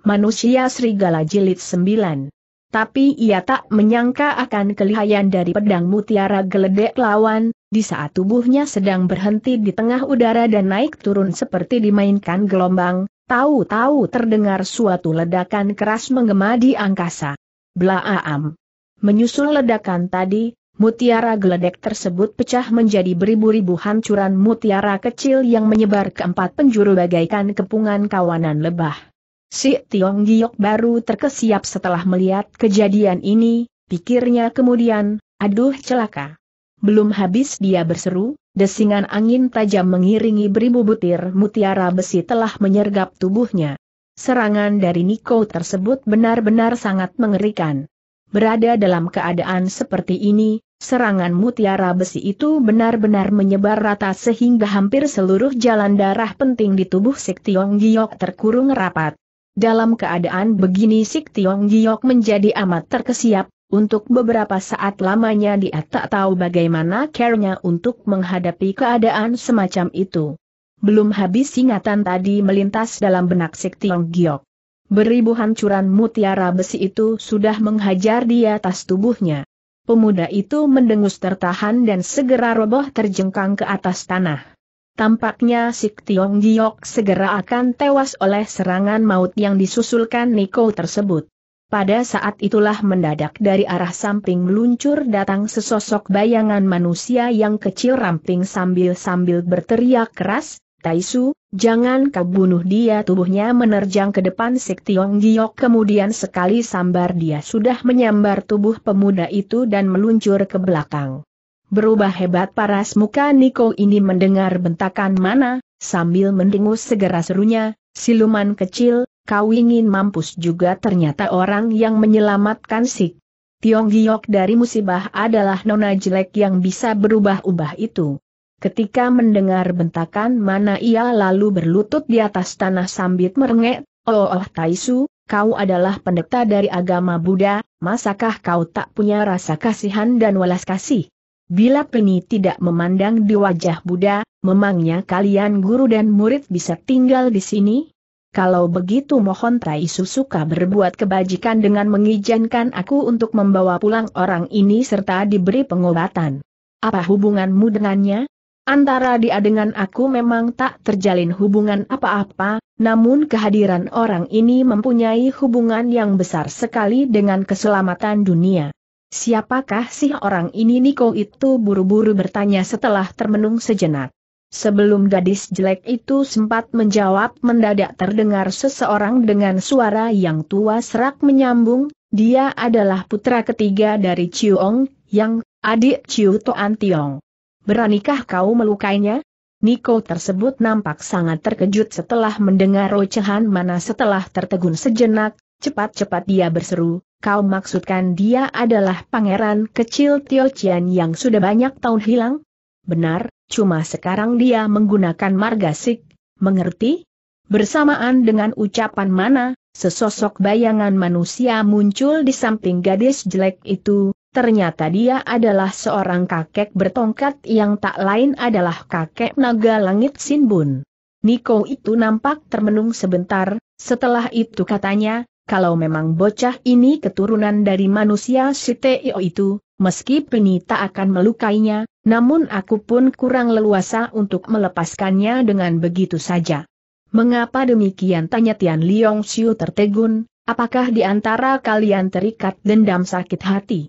Manusia Serigala Jilid 9. Tapi ia tak menyangka akan kelihayan dari pedang mutiara geledek lawan, di saat tubuhnya sedang berhenti di tengah udara dan naik turun seperti dimainkan gelombang, tahu-tahu terdengar suatu ledakan keras menggema di angkasa. Blaam. Menyusul ledakan tadi, mutiara geledek tersebut pecah menjadi beribu-ribu hancuran mutiara kecil yang menyebar ke empat penjuru bagaikan kepungan kawanan lebah. Si Tiong Giok baru terkesiap setelah melihat kejadian ini, pikirnya kemudian, aduh celaka. Belum habis dia berseru, desingan angin tajam mengiringi beribu butir mutiara besi telah menyergap tubuhnya. Serangan dari Niko tersebut benar-benar sangat mengerikan. Berada dalam keadaan seperti ini, serangan mutiara besi itu benar-benar menyebar rata sehingga hampir seluruh jalan darah penting di tubuh Sik Tiong Giok terkurung rapat. Dalam keadaan begini Sik Tiong Giok menjadi amat terkesiap, untuk beberapa saat lamanya dia tak tahu bagaimana care-nya untuk menghadapi keadaan semacam itu. Belum habis ingatan tadi melintas dalam benak Sik Tiong Giok. Beribu hancuran mutiara besi itu sudah menghajar di atas tubuhnya. Pemuda itu mendengus tertahan dan segera roboh terjengkang ke atas tanah. Tampaknya Sik Tiong Giok segera akan tewas oleh serangan maut yang disusulkan Niko tersebut. Pada saat itulah mendadak dari arah samping meluncur datang sesosok bayangan manusia yang kecil ramping sambil-sambil berteriak keras, Taisu, jangan kau bunuh dia tubuhnya menerjang ke depan Sik Tiong Giok kemudian sekali sambar dia sudah menyambar tubuh pemuda itu dan meluncur ke belakang. Berubah hebat paras muka Niko ini mendengar bentakan mana, sambil mendengus segera serunya, siluman kecil, kau ingin mampus juga ternyata orang yang menyelamatkan si Tiong Giok dari musibah adalah nona jelek yang bisa berubah-ubah itu. Ketika mendengar bentakan mana ia lalu berlutut di atas tanah sambil merengek, oh, oh Taisu, kau adalah pendeta dari agama Buddha, masakah kau tak punya rasa kasihan dan welas kasih? Bila Peni tidak memandang di wajah Buddha, memangnya kalian guru dan murid bisa tinggal di sini? Kalau begitu mohon Trai Susuka berbuat kebajikan dengan mengizinkan aku untuk membawa pulang orang ini serta diberi pengobatan. Apa hubunganmu dengannya? Antara dia dengan aku memang tak terjalin hubungan apa-apa, namun kehadiran orang ini mempunyai hubungan yang besar sekali dengan keselamatan dunia. Siapakah sih orang ini Niko itu buru-buru bertanya setelah termenung sejenak. Sebelum gadis jelek itu sempat menjawab mendadak terdengar seseorang dengan suara yang tua serak menyambung, dia adalah putra ketiga dari Chiuong, yang adik Chiu Toan Tiong. Beranikah kau melukainya? Niko tersebut nampak sangat terkejut setelah mendengar ocehan mana setelah tertegun sejenak, cepat-cepat dia berseru, kau maksudkan dia adalah pangeran kecil Tio Chien yang sudah banyak tahun hilang? Benar, cuma sekarang dia menggunakan margasik, mengerti? Bersamaan dengan ucapan mana, sesosok bayangan manusia muncul di samping gadis jelek itu, ternyata dia adalah seorang kakek bertongkat yang tak lain adalah kakek naga langit Sinbun. Niko itu nampak termenung sebentar, setelah itu katanya, kalau memang bocah ini keturunan dari manusia si Teo itu, meski Pini tak akan melukainya, namun aku pun kurang leluasa untuk melepaskannya dengan begitu saja. Mengapa demikian tanya Tian Liong Xiu tertegun, apakah di antara kalian terikat dendam sakit hati?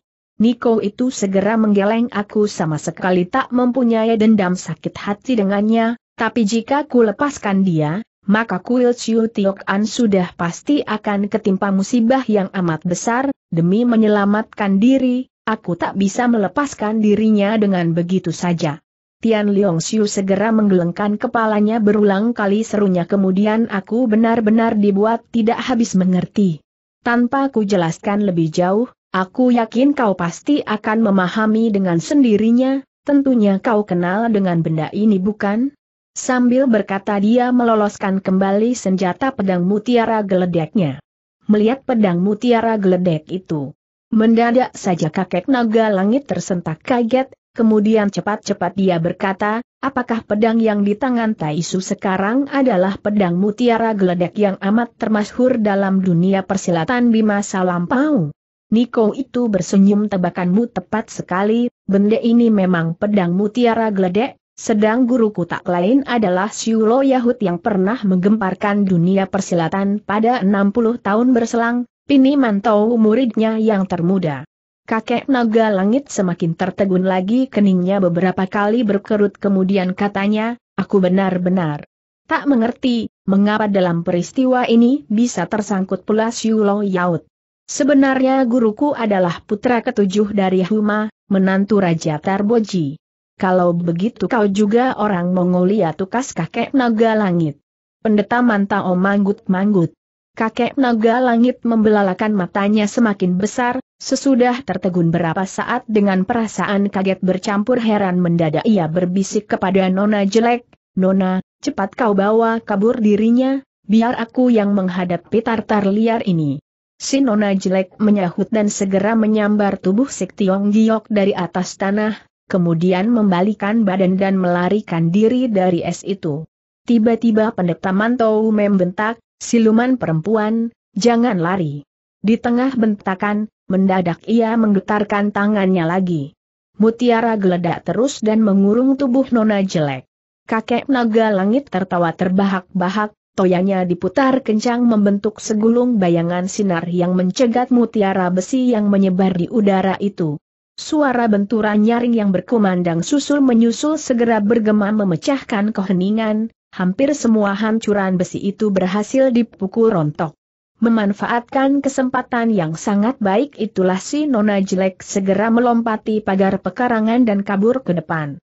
Niko itu segera menggeleng aku sama sekali tak mempunyai dendam sakit hati dengannya, tapi jika ku lepaskan dia, maka kuil Chiu Tiok An sudah pasti akan ketimpa musibah yang amat besar, demi menyelamatkan diri, aku tak bisa melepaskan dirinya dengan begitu saja. Tian Leong Xiu segera menggelengkan kepalanya berulang kali serunya kemudian aku benar-benar dibuat tidak habis mengerti. Tanpa ku jelaskan lebih jauh, aku yakin kau pasti akan memahami dengan sendirinya, tentunya kau kenal dengan benda ini bukan? Sambil berkata dia meloloskan kembali senjata pedang mutiara geledeknya. Melihat pedang mutiara geledek itu. Mendadak saja kakek naga langit tersentak kaget, kemudian cepat-cepat dia berkata, apakah pedang yang di tangan Taisu sekarang adalah pedang mutiara geledek yang amat termasyhur dalam dunia persilatan di masa lampau? Niko itu bersenyum tebakanmu tepat sekali, benda ini memang pedang mutiara geledek, sedang guruku tak lain adalah Siulo Yahud yang pernah menggemparkan dunia persilatan pada 60 tahun berselang, Pini Mantau muridnya yang termuda. Kakek naga langit semakin tertegun lagi keningnya beberapa kali berkerut kemudian katanya, aku benar-benar tak mengerti, mengapa dalam peristiwa ini bisa tersangkut pula Siulo Yahud. Sebenarnya guruku adalah putra ketujuh dari Huma, menantu Raja Tarboji kalau begitu kau juga orang Mongolia ya, tukas kakek naga langit. Pendeta Mantao manggut-manggut. Kakek naga langit membelalakan matanya semakin besar, sesudah tertegun berapa saat dengan perasaan kaget bercampur heran mendadak ia berbisik kepada Nona jelek, Nona, cepat kau bawa kabur dirinya, biar aku yang menghadapi tartar liar ini. Si Nona jelek menyahut dan segera menyambar tubuh Sik Tiong Giok dari atas tanah, kemudian membalikan badan dan melarikan diri dari es itu. Tiba-tiba pendeta Mantou membentak, siluman perempuan, jangan lari. Di tengah bentakan, mendadak ia menggetarkan tangannya lagi. Mutiara geledak terus dan mengurung tubuh nona jelek. Kakek naga langit tertawa terbahak-bahak, toyanya diputar kencang membentuk segulung bayangan sinar yang mencegat mutiara besi yang menyebar di udara itu. Suara benturan nyaring yang berkumandang susul menyusul segera bergema memecahkan keheningan, hampir semua hancuran besi itu berhasil dipukul rontok. Memanfaatkan kesempatan yang sangat baik itulah si Nona Jelek segera melompati pagar pekarangan dan kabur ke depan.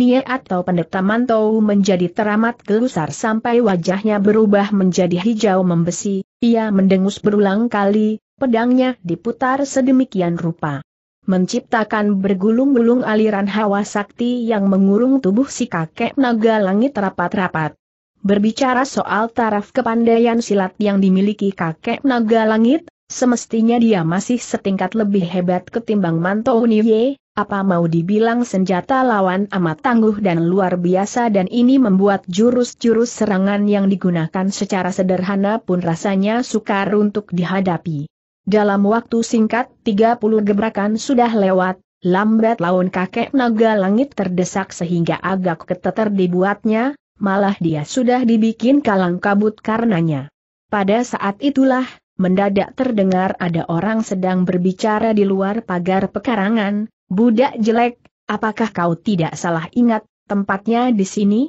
Nie atau pendeta Mantou menjadi teramat gelusar sampai wajahnya berubah menjadi hijau membesi, ia mendengus berulang kali, pedangnya diputar sedemikian rupa menciptakan bergulung-gulung aliran hawa sakti yang mengurung tubuh si kakek naga langit rapat-rapat. Berbicara soal taraf kepandaian silat yang dimiliki kakek naga langit, semestinya dia masih setingkat lebih hebat ketimbang Manto Uniye, apa mau dibilang senjata lawan amat tangguh dan luar biasa dan ini membuat jurus-jurus serangan yang digunakan secara sederhana pun rasanya sukar untuk dihadapi. Dalam waktu singkat, 30 gebrakan sudah lewat, lambat laun kakek naga langit terdesak sehingga agak keteter dibuatnya, malah dia sudah dibikin kalang kabut karenanya. Pada saat itulah, mendadak terdengar ada orang sedang berbicara di luar pagar pekarangan, budak jelek, apakah kau tidak salah ingat, tempatnya di sini?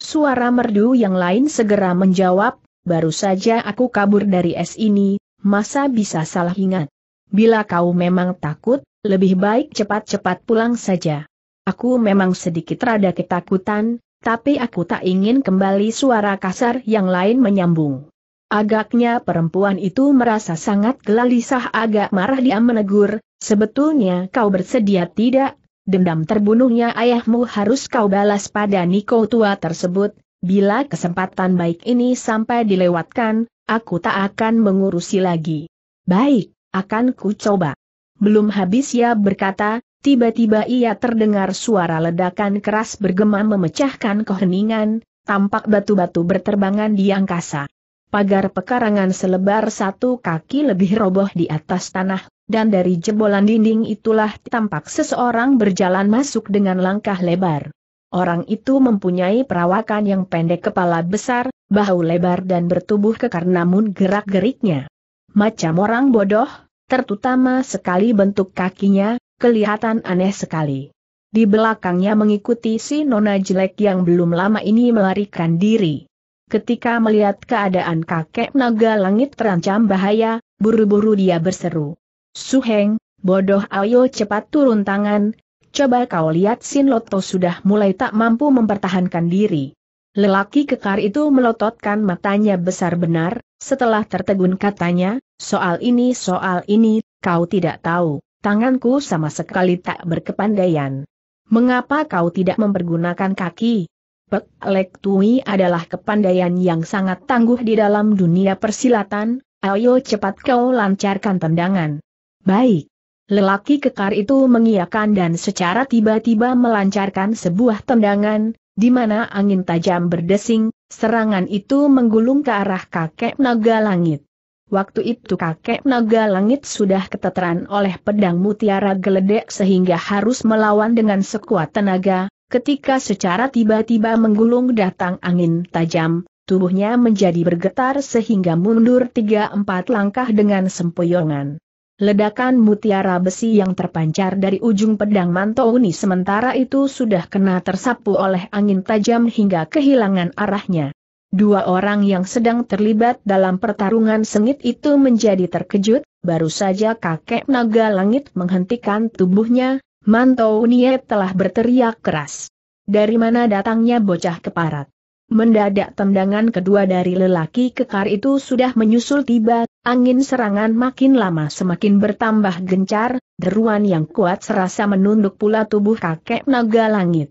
Suara merdu yang lain segera menjawab, baru saja aku kabur dari es ini, masa bisa salah ingat? Bila kau memang takut, lebih baik cepat-cepat pulang saja. Aku memang sedikit rada ketakutan, tapi aku tak ingin kembali suara kasar yang lain menyambung. Agaknya perempuan itu merasa sangat gelisah agak marah dia menegur, sebetulnya kau bersedia tidak, dendam terbunuhnya ayahmu harus kau balas pada Niko tua tersebut, bila kesempatan baik ini sampai dilewatkan, aku tak akan mengurusi lagi. Baik, akan ku coba. Belum habis ia berkata, tiba-tiba ia terdengar suara ledakan keras bergema memecahkan keheningan, tampak batu-batu berterbangan di angkasa. Pagar pekarangan selebar satu kaki lebih roboh di atas tanah, dan dari jebolan dinding itulah tampak seseorang berjalan masuk dengan langkah lebar. Orang itu mempunyai perawakan yang pendek kepala besar, bahu lebar dan bertubuh kekar namun gerak-geriknya. Macam orang bodoh, terutama sekali bentuk kakinya, kelihatan aneh sekali. Di belakangnya mengikuti si nona jelek yang belum lama ini melarikan diri. Ketika melihat keadaan kakek naga langit terancam bahaya, buru-buru dia berseru. Suheng, bodoh ayo cepat turun tangan, coba kau lihat Sin Loto sudah mulai tak mampu mempertahankan diri. Lelaki kekar itu melototkan matanya besar benar, setelah tertegun katanya, soal ini soal ini, kau tidak tahu, tanganku sama sekali tak berkepandaian. Mengapa kau tidak mempergunakan kaki? Pek Lek Tui adalah kepandaian yang sangat tangguh di dalam dunia persilatan, ayo cepat kau lancarkan tendangan. Baik. Lelaki kekar itu mengiakan dan secara tiba-tiba melancarkan sebuah tendangan, di mana angin tajam berdesing, serangan itu menggulung ke arah kakek naga langit. Waktu itu kakek naga langit sudah keteteran oleh pedang mutiara geledek sehingga harus melawan dengan sekuat tenaga, ketika secara tiba-tiba menggulung datang angin tajam, tubuhnya menjadi bergetar sehingga mundur tiga empat langkah dengan sempoyongan. Ledakan mutiara besi yang terpancar dari ujung pedang Mantouni sementara itu sudah kena tersapu oleh angin tajam hingga kehilangan arahnya. Dua orang yang sedang terlibat dalam pertarungan sengit itu menjadi terkejut, baru saja kakek naga langit menghentikan tubuhnya, Mantouni telah berteriak keras. Dari mana datangnya bocah keparat? Mendadak tendangan kedua dari lelaki kekar itu sudah menyusul tiba, angin serangan makin lama semakin bertambah gencar, deruan yang kuat serasa menunduk pula tubuh kakek naga langit.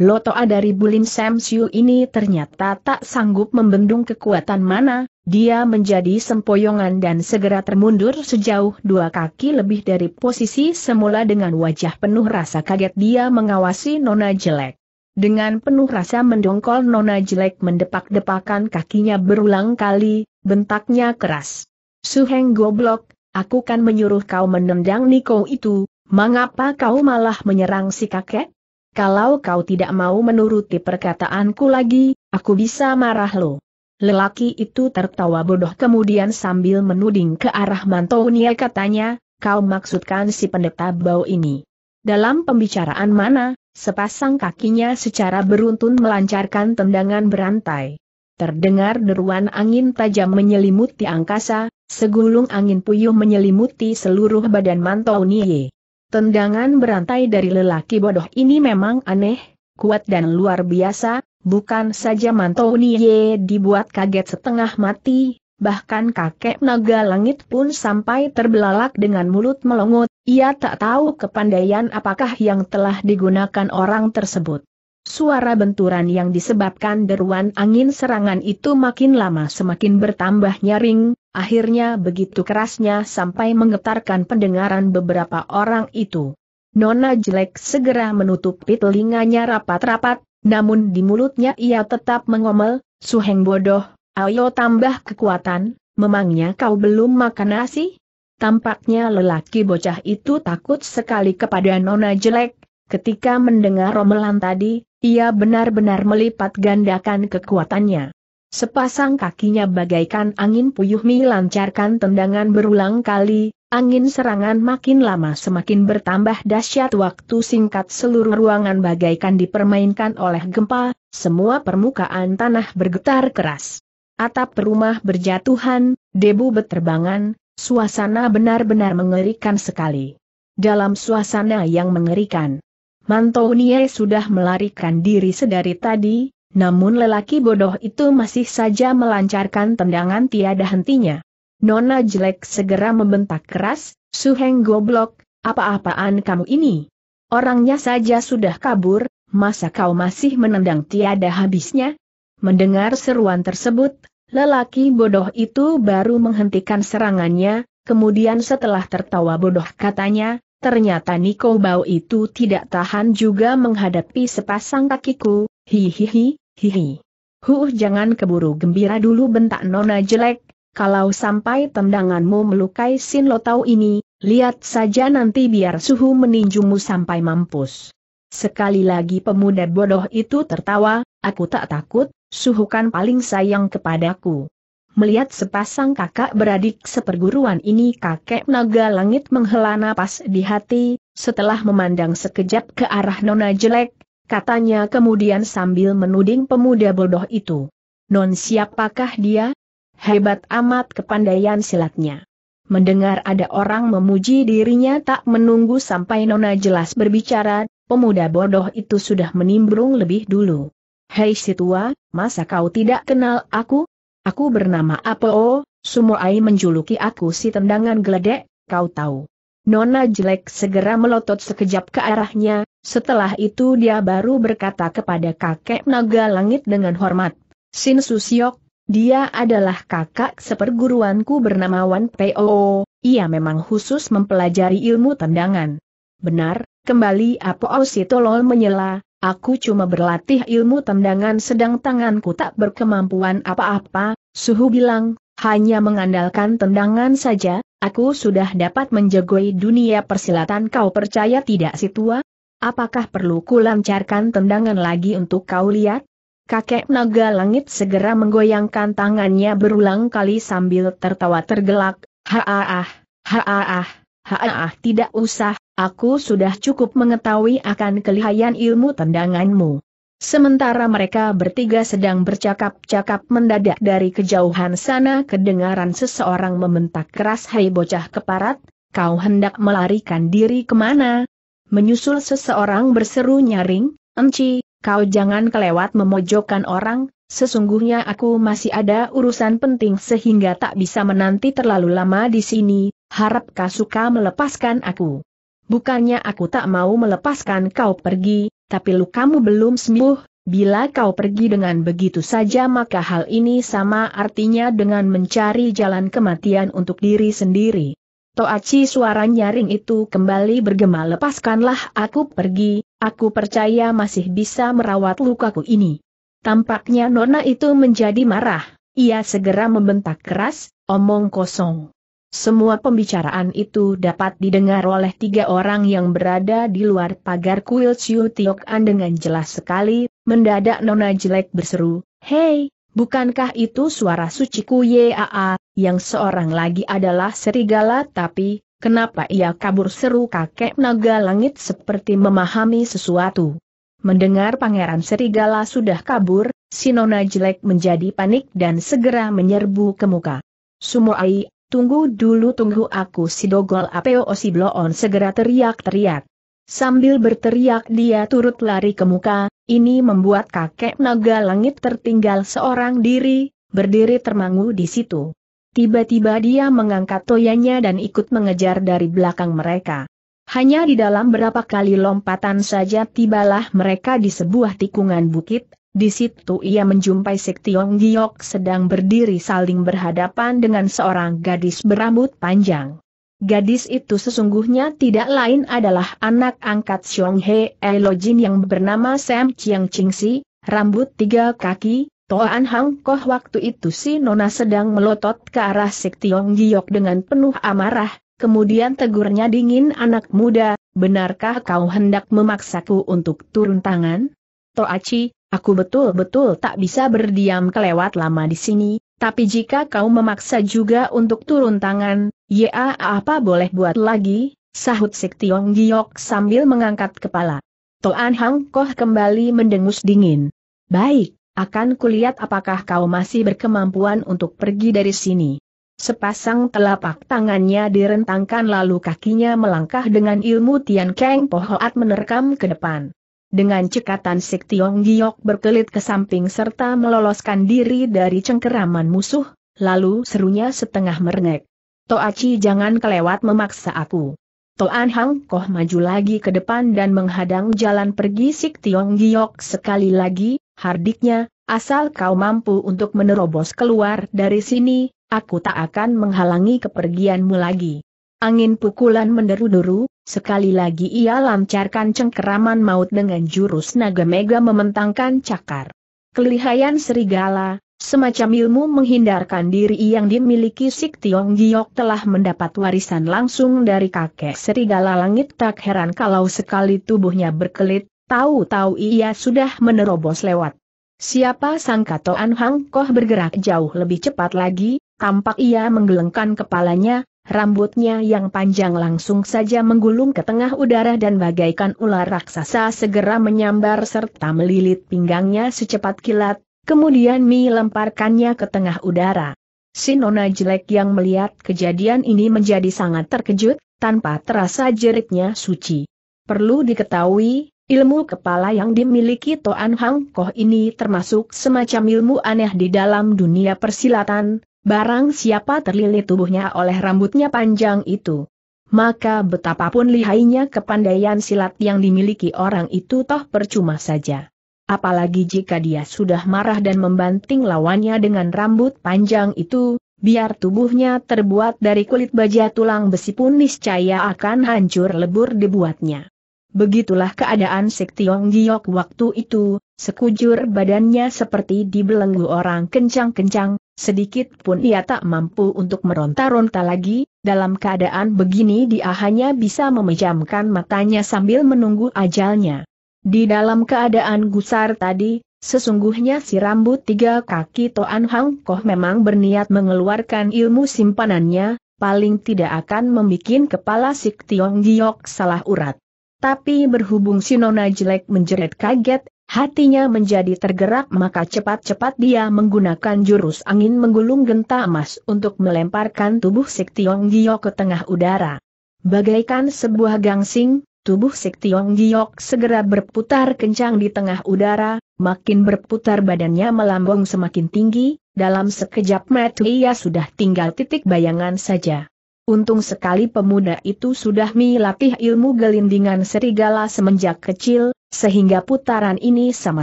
Lotoa dari Bulin Samsiu ini ternyata tak sanggup membendung kekuatan mana, dia menjadi sempoyongan dan segera termundur sejauh dua kaki lebih dari posisi semula dengan wajah penuh rasa kaget dia mengawasi nona jelek. Dengan penuh rasa mendongkol nona jelek mendepak-depakan kakinya berulang kali, bentaknya keras. Suheng goblok, aku kan menyuruh kau menendang Niko itu, mengapa kau malah menyerang si kakek? Kalau kau tidak mau menuruti perkataanku lagi, aku bisa marah lo. Lelaki itu tertawa bodoh kemudian sambil menuding ke arah Mantounia katanya, kau maksudkan si pendeta bau ini. Dalam pembicaraan mana, Sepasang kakinya secara beruntun melancarkan tendangan berantai. Terdengar deruan angin tajam menyelimuti angkasa, segulung angin puyuh menyelimuti seluruh badan Mantau Niye. Tendangan berantai dari lelaki bodoh ini memang aneh, kuat dan luar biasa, bukan saja Mantau Niye dibuat kaget setengah mati, bahkan kakek naga langit pun sampai terbelalak dengan mulut melongot, ia tak tahu kepandaian apakah yang telah digunakan orang tersebut. Suara benturan yang disebabkan deruan angin serangan itu makin lama semakin bertambah nyaring, akhirnya begitu kerasnya sampai menggetarkan pendengaran beberapa orang itu. Nona jelek segera menutupi telinganya rapat-rapat, namun di mulutnya ia tetap mengomel, Suheng bodoh, Ayo tambah kekuatan, memangnya kau belum makan nasi? Tampaknya lelaki bocah itu takut sekali kepada nona jelek, ketika mendengar romelan tadi, ia benar-benar melipat gandakan kekuatannya. Sepasang kakinya bagaikan angin puyuh melancarkan tendangan berulang kali, angin serangan makin lama semakin bertambah dahsyat waktu singkat seluruh ruangan bagaikan dipermainkan oleh gempa, semua permukaan tanah bergetar keras atap rumah berjatuhan, debu beterbangan, suasana benar-benar mengerikan sekali. Dalam suasana yang mengerikan, Mantounie sudah melarikan diri sedari tadi, namun lelaki bodoh itu masih saja melancarkan tendangan tiada hentinya. Nona jelek segera membentak keras, Suheng goblok, apa-apaan kamu ini? Orangnya saja sudah kabur, masa kau masih menendang tiada habisnya? Mendengar seruan tersebut, lelaki bodoh itu baru menghentikan serangannya, kemudian setelah tertawa bodoh katanya, ternyata Niko Bau itu tidak tahan juga menghadapi sepasang kakiku, hihihi, hihi. Huh jangan keburu gembira dulu bentak nona jelek, kalau sampai tendanganmu melukai Sin Lotau ini, lihat saja nanti biar suhu meninjumu sampai mampus. Sekali lagi pemuda bodoh itu tertawa, aku tak takut, Suhukan paling sayang kepadaku. Melihat sepasang kakak beradik seperguruan ini kakek naga langit menghela napas di hati, setelah memandang sekejap ke arah nona jelek, katanya kemudian sambil menuding pemuda bodoh itu. Non siapakah dia? Hebat amat kepandaian silatnya. Mendengar ada orang memuji dirinya tak menunggu sampai nona jelas berbicara, pemuda bodoh itu sudah menimbrung lebih dulu. Hei si tua, masa kau tidak kenal aku? Aku bernama Apo. Semua Sumoai menjuluki aku si tendangan geledek, kau tahu. Nona jelek segera melotot sekejap ke arahnya, setelah itu dia baru berkata kepada kakek naga langit dengan hormat. Sin Susiok, dia adalah kakak seperguruanku bernama Wan Po. ia memang khusus mempelajari ilmu tendangan. Benar, kembali Apo si tolol menyela, Aku cuma berlatih ilmu tendangan sedang tanganku tak berkemampuan apa-apa, Suhu bilang, hanya mengandalkan tendangan saja, aku sudah dapat menjagoi dunia persilatan kau percaya tidak si tua? Apakah perlu kulancarkan tendangan lagi untuk kau lihat? Kakek naga langit segera menggoyangkan tangannya berulang kali sambil tertawa tergelak, ha ah ah, ha ah ah. Haah tidak usah, aku sudah cukup mengetahui akan kelihayan ilmu tendanganmu. Sementara mereka bertiga sedang bercakap-cakap mendadak dari kejauhan sana kedengaran seseorang membentak keras Hai bocah keparat, kau hendak melarikan diri kemana? Menyusul seseorang berseru nyaring, Enci, kau jangan kelewat memojokkan orang, sesungguhnya aku masih ada urusan penting sehingga tak bisa menanti terlalu lama di sini, harap kau suka melepaskan aku. Bukannya aku tak mau melepaskan kau pergi, tapi kamu belum sembuh, bila kau pergi dengan begitu saja maka hal ini sama artinya dengan mencari jalan kematian untuk diri sendiri. Toaci suara nyaring itu kembali bergema lepaskanlah aku pergi, aku percaya masih bisa merawat lukaku ini. Tampaknya Nona itu menjadi marah. Ia segera membentak keras, omong kosong. Semua pembicaraan itu dapat didengar oleh tiga orang yang berada di luar pagar kuil Siu Tiok An dengan jelas sekali, mendadak Nona Jelek berseru, Hei, bukankah itu suara suciku Yaa, yang seorang lagi adalah serigala tapi, kenapa ia kabur seru kakek naga langit seperti memahami sesuatu. Mendengar Pangeran Serigala sudah kabur, Sinona jelek menjadi panik dan segera menyerbu ke muka. Sumoai, tunggu dulu tunggu aku si dogol apeo si bloon segera teriak-teriak. Sambil berteriak dia turut lari ke muka, ini membuat kakek naga langit tertinggal seorang diri, berdiri termangu di situ. Tiba-tiba dia mengangkat toyanya dan ikut mengejar dari belakang mereka. Hanya di dalam berapa kali lompatan saja tibalah mereka di sebuah tikungan bukit, di situ ia menjumpai Sektiong Giok sedang berdiri saling berhadapan dengan seorang gadis berambut panjang. Gadis itu sesungguhnya tidak lain adalah anak angkat Xiong He Elojin yang bernama Sam Chiang Ching Si, rambut tiga kaki, Toan Hang Koh waktu itu si Nona sedang melotot ke arah Sektiong Giok dengan penuh amarah, kemudian tegurnya dingin anak muda, benarkah kau hendak memaksaku untuk turun tangan? Toachi, aku betul-betul tak bisa berdiam kelewat lama di sini, tapi jika kau memaksa juga untuk turun tangan, ya apa boleh buat lagi? Sahut Sik Tiong Giok sambil mengangkat kepala. Toan Hang Koh kembali mendengus dingin. Baik, akan kulihat apakah kau masih berkemampuan untuk pergi dari sini. Sepasang telapak tangannya direntangkan lalu kakinya melangkah dengan ilmu Tian Kang Pohoat menerkam ke depan. Dengan cekatan Sik Tiong Giok berkelit ke samping serta meloloskan diri dari cengkeraman musuh, lalu serunya setengah merengek. Toaci jangan kelewat memaksa aku. Toan Hang Koh maju lagi ke depan dan menghadang jalan pergi Sik Tiong Giok sekali lagi, hardiknya, asal kau mampu untuk menerobos keluar dari sini, aku tak akan menghalangi kepergianmu lagi. Angin pukulan menderu-deru, sekali lagi ia lancarkan cengkeraman maut dengan jurus naga mega mementangkan cakar. Kelihayan serigala, semacam ilmu menghindarkan diri yang dimiliki Sik Tiong Giok telah mendapat warisan langsung dari kakek serigala langit tak heran kalau sekali tubuhnya berkelit, tahu-tahu ia sudah menerobos lewat. Siapa sangka Toan Hang Koh bergerak jauh lebih cepat lagi, Tampak ia menggelengkan kepalanya, rambutnya yang panjang langsung saja menggulung ke tengah udara dan bagaikan ular raksasa segera menyambar serta melilit pinggangnya secepat kilat, kemudian melemparkannya ke tengah udara. Si nona jelek yang melihat kejadian ini menjadi sangat terkejut, tanpa terasa jeritnya suci. Perlu diketahui, Ilmu kepala yang dimiliki Toan Hang Koh ini termasuk semacam ilmu aneh di dalam dunia persilatan, Barang siapa terlilit tubuhnya oleh rambutnya panjang itu. Maka betapapun lihainya kepandaian silat yang dimiliki orang itu toh percuma saja. Apalagi jika dia sudah marah dan membanting lawannya dengan rambut panjang itu, biar tubuhnya terbuat dari kulit baja tulang besi pun niscaya akan hancur lebur dibuatnya. Begitulah keadaan Sektiong Giok waktu itu, sekujur badannya seperti dibelenggu orang kencang-kencang, Sedikit pun ia tak mampu untuk meronta-ronta lagi, dalam keadaan begini dia hanya bisa memejamkan matanya sambil menunggu ajalnya. Di dalam keadaan gusar tadi, sesungguhnya si rambut tiga kaki Toan Hang Koh memang berniat mengeluarkan ilmu simpanannya, paling tidak akan membuat kepala si Tiong Giok salah urat. Tapi berhubung si Nona jelek menjerit kaget, Hatinya menjadi tergerak maka cepat-cepat dia menggunakan jurus angin menggulung genta emas untuk melemparkan tubuh Sik Tiong Giok ke tengah udara. Bagaikan sebuah gangsing, tubuh Sik Tiong Giok segera berputar kencang di tengah udara, makin berputar badannya melambung semakin tinggi, dalam sekejap mata ia sudah tinggal titik bayangan saja. Untung sekali pemuda itu sudah melatih ilmu gelindingan serigala semenjak kecil, sehingga putaran ini sama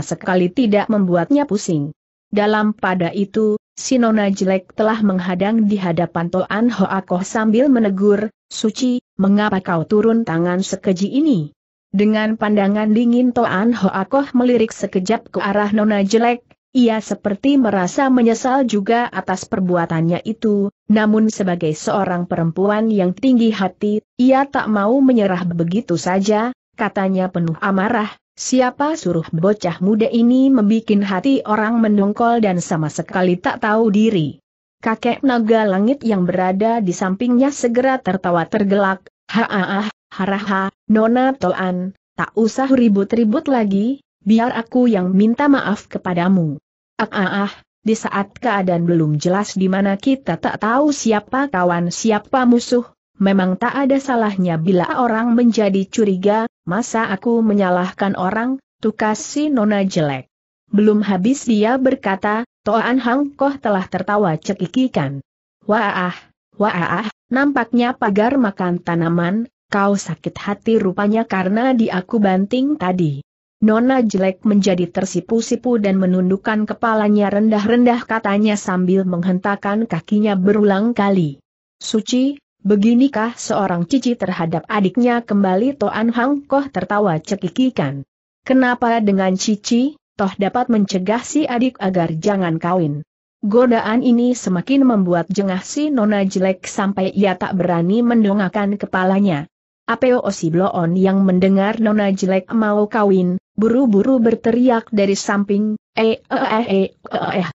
sekali tidak membuatnya pusing. Dalam pada itu, Sinona jelek telah menghadang di hadapan Toan Hoakoh sambil menegur, Suci, mengapa kau turun tangan sekeji ini? Dengan pandangan dingin Toan Hoakoh melirik sekejap ke arah Nona jelek, ia seperti merasa menyesal juga atas perbuatannya itu, namun sebagai seorang perempuan yang tinggi hati, ia tak mau menyerah begitu saja, katanya penuh amarah, Siapa suruh bocah muda ini membuat hati orang mendongkol dan sama sekali tak tahu diri. Kakek naga langit yang berada di sampingnya segera tertawa tergelak, Haaah, haraha, Nona Toan, tak usah ribut-ribut lagi, biar aku yang minta maaf kepadamu. Ah, di saat keadaan belum jelas di mana kita tak tahu siapa kawan siapa musuh, memang tak ada salahnya bila orang menjadi curiga, Masa aku menyalahkan orang, tukas si nona jelek. Belum habis dia berkata, Toan Hang Koh telah tertawa cekikikan. Wah, wah, nampaknya pagar makan tanaman, kau sakit hati rupanya karena di aku banting tadi. Nona jelek menjadi tersipu-sipu dan menundukkan kepalanya rendah-rendah katanya sambil menghentakkan kakinya berulang kali. Suci, Beginikah seorang cici terhadap adiknya kembali Toan Hang Koh tertawa cekikikan. Kenapa dengan cici, toh dapat mencegah si adik agar jangan kawin. Godaan ini semakin membuat jengah si nona jelek sampai ia tak berani mendongakkan kepalanya. Apeo Osibloon yang mendengar nona jelek mau kawin, buru-buru berteriak dari samping, eh eh eh eh eh. eh.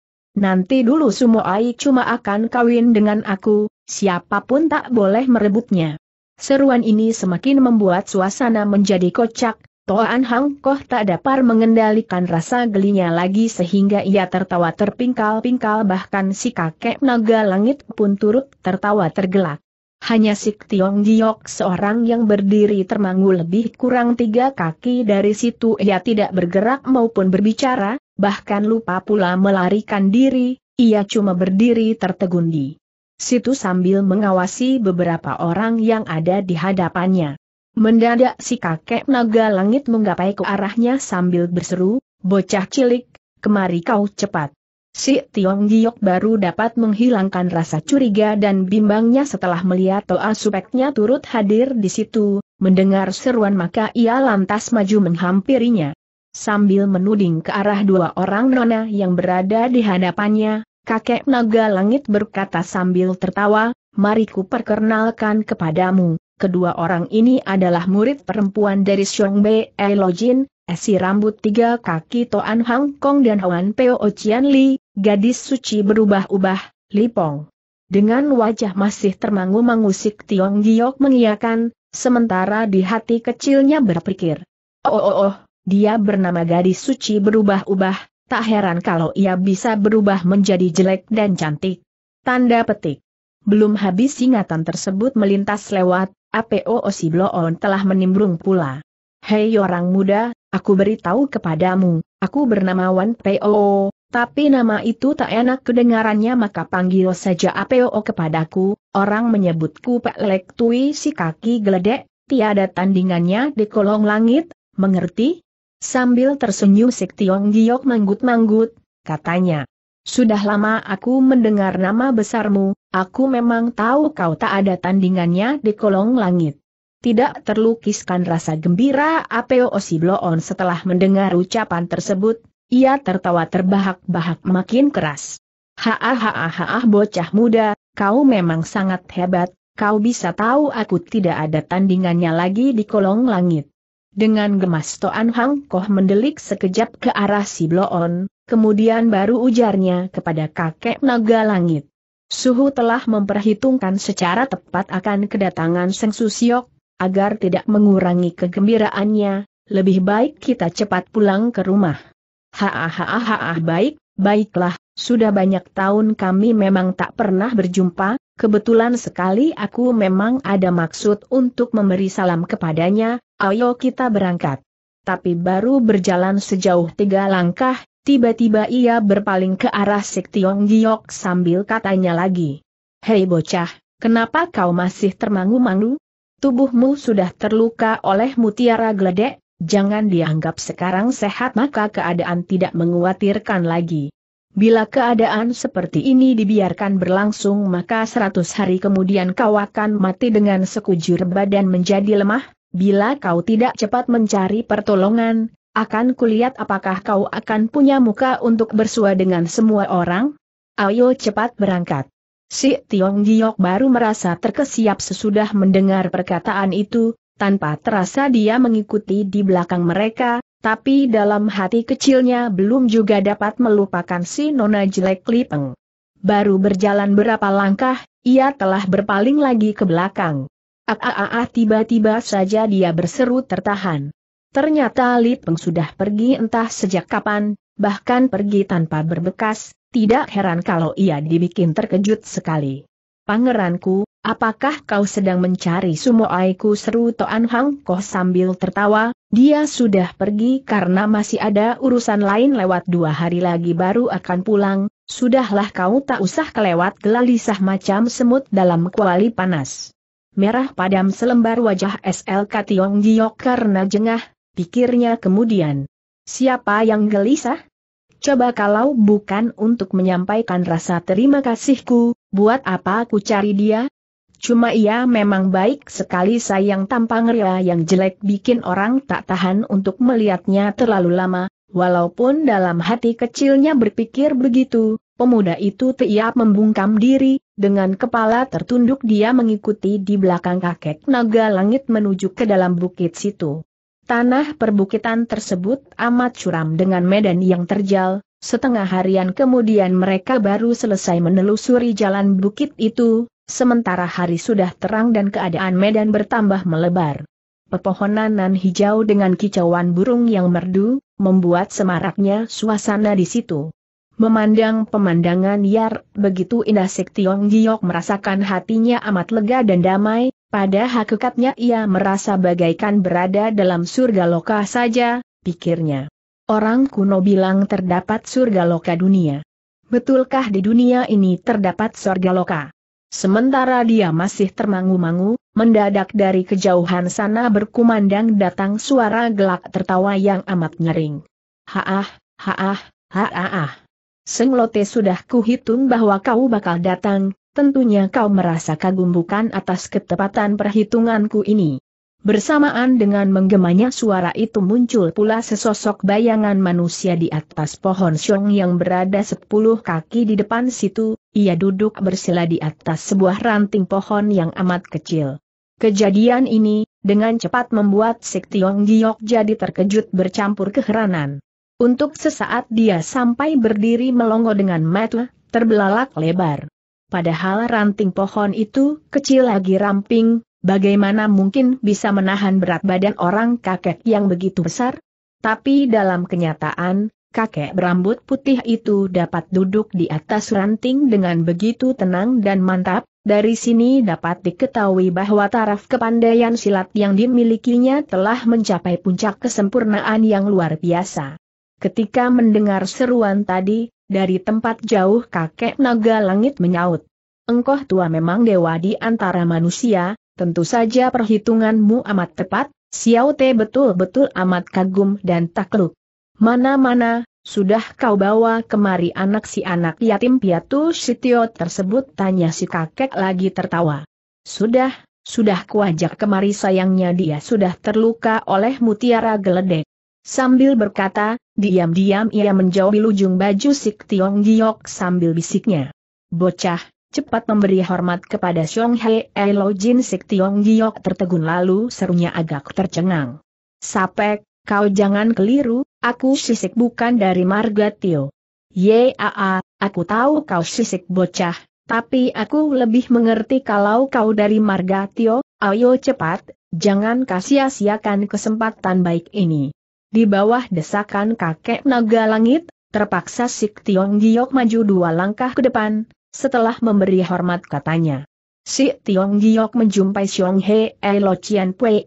Nanti dulu Sumoai cuma akan kawin dengan aku, Siapapun tak boleh merebutnya. Seruan ini semakin membuat suasana menjadi kocak, Toan Hang Koh tak dapat mengendalikan rasa gelinya lagi sehingga ia tertawa terpingkal-pingkal bahkan si kakek naga langit pun turut tertawa tergelak. Hanya si Tiong Giok seorang yang berdiri termangu lebih kurang tiga kaki dari situ ia tidak bergerak maupun berbicara, bahkan lupa pula melarikan diri, ia cuma berdiri tertegundi situ sambil mengawasi beberapa orang yang ada di hadapannya. Mendadak si kakek naga langit menggapai ke arahnya sambil berseru, bocah cilik, kemari kau cepat. Si Tiong Giok baru dapat menghilangkan rasa curiga dan bimbangnya setelah melihat Toa Supeknya turut hadir di situ, mendengar seruan maka ia lantas maju menghampirinya. Sambil menuding ke arah dua orang nona yang berada di hadapannya, Kakek Naga Langit berkata sambil tertawa, mari ku perkenalkan kepadamu, kedua orang ini adalah murid perempuan dari Lo Jin, esi rambut tiga kaki Toan Hang Kong dan Hoan Peo Ochian Li, gadis suci berubah-ubah, Lipong. Dengan wajah masih termangu-mangu Sik Tiong Giok mengiakan, sementara di hati kecilnya berpikir. Oh oh oh, oh dia bernama gadis suci berubah-ubah, Tak heran kalau ia bisa berubah menjadi jelek dan cantik. Tanda petik. Belum habis ingatan tersebut melintas lewat, APO Osibloon telah menimbrung pula. Hei orang muda, aku beritahu kepadamu, aku bernama Wan P.O., tapi nama itu tak enak kedengarannya maka panggil saja APO kepadaku, orang menyebutku Pak Lek Tui si kaki geledek, tiada tandingannya di kolong langit, mengerti? Sambil tersenyum Sik Tiong Giok manggut-manggut, katanya. Sudah lama aku mendengar nama besarmu, aku memang tahu kau tak ada tandingannya di kolong langit. Tidak terlukiskan rasa gembira Apeo Osibloon setelah mendengar ucapan tersebut, ia tertawa terbahak-bahak makin keras. Haa bocah muda, kau memang sangat hebat, kau bisa tahu aku tidak ada tandingannya lagi di kolong langit. Dengan gemas Toan Hang Koh mendelik sekejap ke arah si Bloon, kemudian baru ujarnya kepada kakek naga langit. Suhu telah memperhitungkan secara tepat akan kedatangan Seng Susiok, agar tidak mengurangi kegembiraannya, lebih baik kita cepat pulang ke rumah. Haahaahaah baik, baiklah, sudah banyak tahun kami memang tak pernah berjumpa, Kebetulan sekali aku memang ada maksud untuk memberi salam kepadanya, ayo kita berangkat. Tapi baru berjalan sejauh tiga langkah, tiba-tiba ia berpaling ke arah Sik Tiong Giok sambil katanya lagi. Hei bocah, kenapa kau masih termangu-mangu? Tubuhmu sudah terluka oleh mutiara geledek, jangan dianggap sekarang sehat maka keadaan tidak menguatirkan lagi. Bila keadaan seperti ini dibiarkan berlangsung maka 100 hari kemudian kau akan mati dengan sekujur badan menjadi lemah, bila kau tidak cepat mencari pertolongan, akan kulihat apakah kau akan punya muka untuk bersua dengan semua orang? Ayo cepat berangkat. Si Tiong Giok baru merasa terkesiap sesudah mendengar perkataan itu, tanpa terasa dia mengikuti di belakang mereka, tapi dalam hati kecilnya belum juga dapat melupakan si nona jelek Lipeng. Baru berjalan berapa langkah, ia telah berpaling lagi ke belakang. Ah, ah, ah, ah tiba-tiba saja dia berseru tertahan. Ternyata Lipeng sudah pergi entah sejak kapan, bahkan pergi tanpa berbekas, tidak heran kalau ia dibikin terkejut sekali. Pangeranku, Apakah kau sedang mencari sumoaiku seru Toan Hang Koh sambil tertawa, dia sudah pergi karena masih ada urusan lain lewat dua hari lagi baru akan pulang, sudahlah kau tak usah kelewat gelisah macam semut dalam kuali panas. Merah padam selembar wajah SLK Tiong Giok karena jengah, pikirnya kemudian. Siapa yang gelisah? Coba kalau bukan untuk menyampaikan rasa terima kasihku, buat apa aku cari dia, Cuma ia memang baik sekali sayang tampang ria yang jelek bikin orang tak tahan untuk melihatnya terlalu lama, walaupun dalam hati kecilnya berpikir begitu, pemuda itu tiap membungkam diri, dengan kepala tertunduk dia mengikuti di belakang kakek naga langit menuju ke dalam bukit situ. Tanah perbukitan tersebut amat curam dengan medan yang terjal, setengah harian kemudian mereka baru selesai menelusuri jalan bukit itu, Sementara hari sudah terang dan keadaan medan bertambah melebar. Pepohonan nan hijau dengan kicauan burung yang merdu, membuat semaraknya suasana di situ. Memandang pemandangan Yar, begitu indah Sektiong Giok merasakan hatinya amat lega dan damai, pada hakikatnya ia merasa bagaikan berada dalam surga loka saja, pikirnya. Orang kuno bilang terdapat surga loka dunia. Betulkah di dunia ini terdapat surga loka? Sementara dia masih termangu-mangu, mendadak dari kejauhan sana berkumandang datang suara gelak tertawa yang amat nyaring. Haah, haah, haah. Senglote sudah kuhitung bahwa kau bakal datang, tentunya kau merasa kagum bukan atas ketepatan perhitunganku ini. Bersamaan dengan menggemanya suara itu muncul pula sesosok bayangan manusia di atas pohon siong yang berada sepuluh kaki di depan situ, ia duduk bersila di atas sebuah ranting pohon yang amat kecil. Kejadian ini, dengan cepat membuat Sik Tiong Giok jadi terkejut bercampur keheranan. Untuk sesaat dia sampai berdiri melongo dengan mata, terbelalak lebar. Padahal ranting pohon itu, kecil lagi ramping, bagaimana mungkin bisa menahan berat badan orang kakek yang begitu besar? Tapi dalam kenyataan, kakek berambut putih itu dapat duduk di atas ranting dengan begitu tenang dan mantap, dari sini dapat diketahui bahwa taraf kepandaian silat yang dimilikinya telah mencapai puncak kesempurnaan yang luar biasa. Ketika mendengar seruan tadi, dari tempat jauh kakek naga langit menyaut. Engkau tua memang dewa di antara manusia, tentu saja perhitunganmu amat tepat, Xiao Te betul-betul amat kagum dan takluk. Mana-mana, sudah kau bawa kemari anak si anak yatim piatu Sitio tersebut tanya si kakek lagi tertawa. Sudah, sudah kuajak kemari sayangnya dia sudah terluka oleh mutiara geledek. Sambil berkata, diam-diam ia menjauhi ujung baju si Tiong Giok sambil bisiknya. Bocah, cepat memberi hormat kepada Xiong He Elo Jin si Tiong Giok tertegun lalu serunya agak tercengang. Sapek, kau jangan keliru, aku sisik bukan dari marga Tio. Yaa, aku tahu kau sisik bocah, tapi aku lebih mengerti kalau kau dari marga Tio, ayo cepat, jangan kasia-siakan kesempatan baik ini. Di bawah desakan kakek naga langit, terpaksa Sik Tiong Giok maju dua langkah ke depan, setelah memberi hormat katanya. Si Tiong Giok menjumpai Xiong He Chien Pue.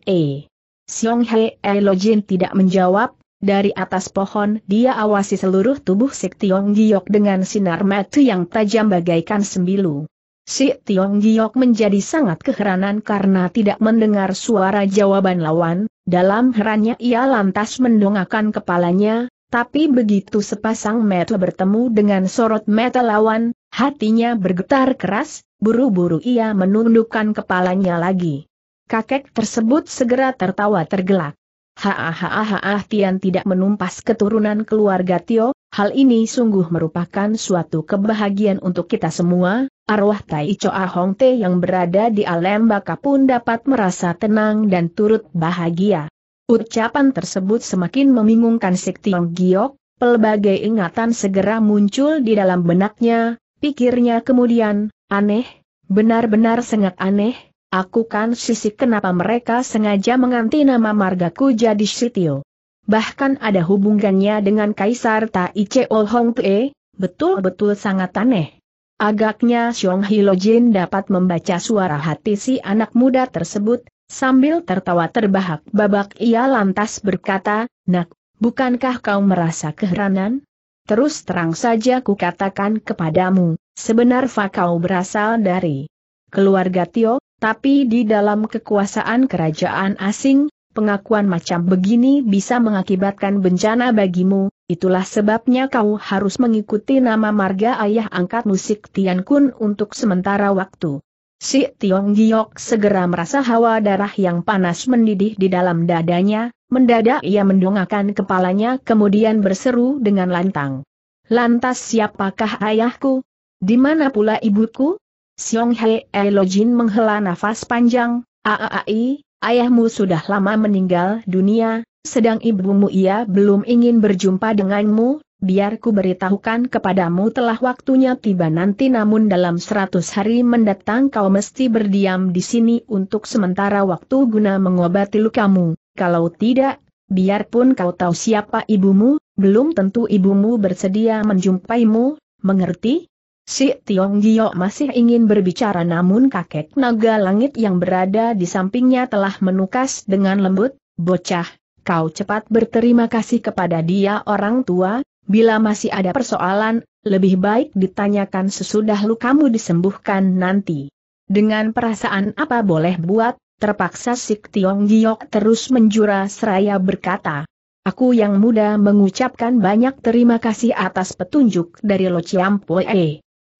Xiong He Jin tidak menjawab, dari atas pohon dia awasi seluruh tubuh Sik Tiong Giok dengan sinar mata yang tajam bagaikan sembilu. Si Tiong Giok menjadi sangat keheranan karena tidak mendengar suara jawaban lawan, dalam herannya ia lantas mendongakkan kepalanya, tapi begitu sepasang mata bertemu dengan sorot mata lawan, hatinya bergetar keras, buru-buru ia menundukkan kepalanya lagi. Kakek tersebut segera tertawa tergelak. Haa Tian tidak menumpas keturunan keluarga Tio, hal ini sungguh merupakan suatu kebahagiaan untuk kita semua, arwah Tai Choa Hong Te yang berada di alam baka pun dapat merasa tenang dan turut bahagia. Ucapan tersebut semakin membingungkan Sik Tiong Giok, pelbagai ingatan segera muncul di dalam benaknya, pikirnya kemudian, aneh, benar-benar sangat aneh, Aku kan sisi kenapa mereka sengaja mengganti nama margaku jadi Sitio. Bahkan ada hubungannya dengan Kaisar Taiche Ol Hong Tue, betul-betul sangat aneh. Agaknya Xiong Hilojin dapat membaca suara hati si anak muda tersebut, sambil tertawa terbahak babak ia lantas berkata, Nak, bukankah kau merasa keheranan? Terus terang saja ku katakan kepadamu, sebenarnya kau berasal dari keluarga Tio, tapi di dalam kekuasaan kerajaan asing, pengakuan macam begini bisa mengakibatkan bencana bagimu, itulah sebabnya kau harus mengikuti nama marga ayah angkat musik Tian Kun untuk sementara waktu. Si Tiong Giok segera merasa hawa darah yang panas mendidih di dalam dadanya, mendadak ia mendongakkan kepalanya kemudian berseru dengan lantang. Lantas siapakah ayahku? Di mana pula ibuku? Xiong He Elojin menghela nafas panjang, Aai, ayahmu sudah lama meninggal dunia, sedang ibumu ia belum ingin berjumpa denganmu, biar ku beritahukan kepadamu telah waktunya tiba nanti namun dalam seratus hari mendatang kau mesti berdiam di sini untuk sementara waktu guna mengobati lukamu, kalau tidak, biarpun kau tahu siapa ibumu, belum tentu ibumu bersedia menjumpaimu, mengerti? Si Tiong Gio masih ingin berbicara namun kakek naga langit yang berada di sampingnya telah menukas dengan lembut, bocah, kau cepat berterima kasih kepada dia orang tua, bila masih ada persoalan, lebih baik ditanyakan sesudah lukamu disembuhkan nanti. Dengan perasaan apa boleh buat, terpaksa Si Tiong Gio terus menjura seraya berkata, Aku yang muda mengucapkan banyak terima kasih atas petunjuk dari Lo Chiam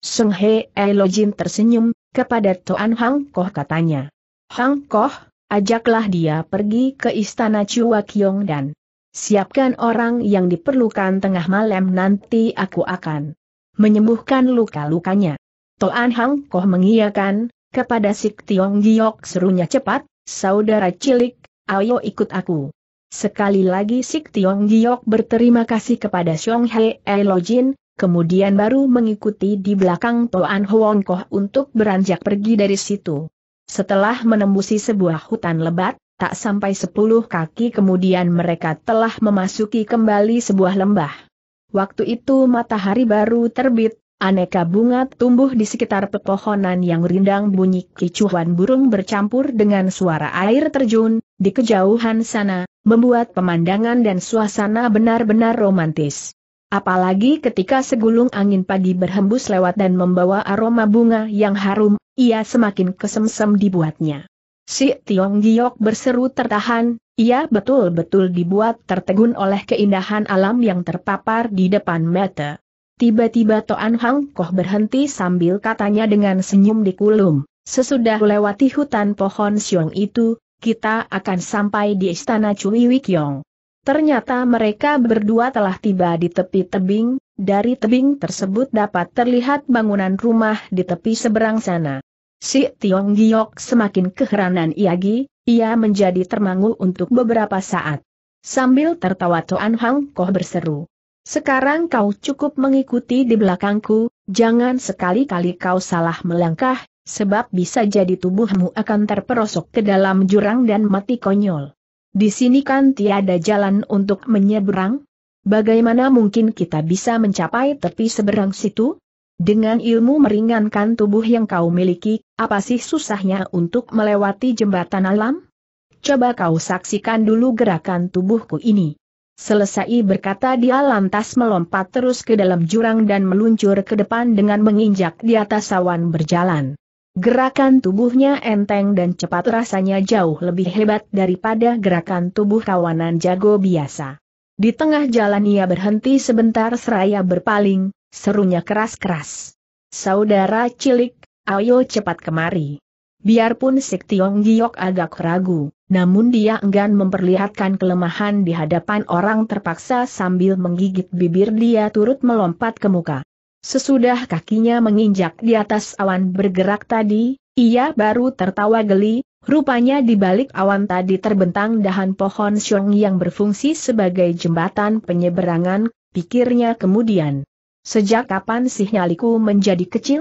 Seng He Elojin tersenyum, kepada Toan Hang Koh katanya. Hang Koh, ajaklah dia pergi ke istana Chua Kyong dan siapkan orang yang diperlukan tengah malam nanti aku akan menyembuhkan luka-lukanya. Toan Hang Koh mengiyakan, kepada Sik Tiong Giok serunya cepat, saudara cilik, ayo ikut aku. Sekali lagi Sik Tiong Giok berterima kasih kepada Xiong He Elojin, kemudian baru mengikuti di belakang Toan Hoang Koh untuk beranjak pergi dari situ. Setelah menembusi sebuah hutan lebat, tak sampai sepuluh kaki kemudian mereka telah memasuki kembali sebuah lembah. Waktu itu matahari baru terbit, Aneka bunga tumbuh di sekitar pepohonan yang rindang bunyi kicuhan burung bercampur dengan suara air terjun, di kejauhan sana, membuat pemandangan dan suasana benar-benar romantis. Apalagi ketika segulung angin pagi berhembus lewat dan membawa aroma bunga yang harum, ia semakin kesemsem dibuatnya. Si Tiong Giok berseru tertahan, ia betul-betul dibuat tertegun oleh keindahan alam yang terpapar di depan mata. Tiba-tiba Toan Hang Koh berhenti sambil katanya dengan senyum di kulum. sesudah lewati hutan pohon siung itu, kita akan sampai di istana Cui Wikyong. Ternyata mereka berdua telah tiba di tepi tebing, dari tebing tersebut dapat terlihat bangunan rumah di tepi seberang sana. Si Tiong Giok semakin keheranan Iagi, ia menjadi termangu untuk beberapa saat. Sambil tertawa Toan Hang Koh berseru. Sekarang kau cukup mengikuti di belakangku, jangan sekali-kali kau salah melangkah, sebab bisa jadi tubuhmu akan terperosok ke dalam jurang dan mati konyol. Di sini kan tiada jalan untuk menyeberang? Bagaimana mungkin kita bisa mencapai tepi seberang situ? Dengan ilmu meringankan tubuh yang kau miliki, apa sih susahnya untuk melewati jembatan alam? Coba kau saksikan dulu gerakan tubuhku ini. Selesai berkata dia lantas melompat terus ke dalam jurang dan meluncur ke depan dengan menginjak di atas awan berjalan. Gerakan tubuhnya enteng dan cepat rasanya jauh lebih hebat daripada gerakan tubuh kawanan jago biasa. Di tengah jalan ia berhenti sebentar seraya berpaling, serunya keras-keras. Saudara cilik, ayo cepat kemari. Biarpun Sik Tiong Giok agak ragu, namun dia enggan memperlihatkan kelemahan di hadapan orang terpaksa sambil menggigit bibir dia turut melompat ke muka. Sesudah kakinya menginjak di atas awan bergerak tadi, ia baru tertawa geli, rupanya di balik awan tadi terbentang dahan pohon siong yang berfungsi sebagai jembatan penyeberangan, pikirnya kemudian. Sejak kapan sih nyaliku menjadi kecil?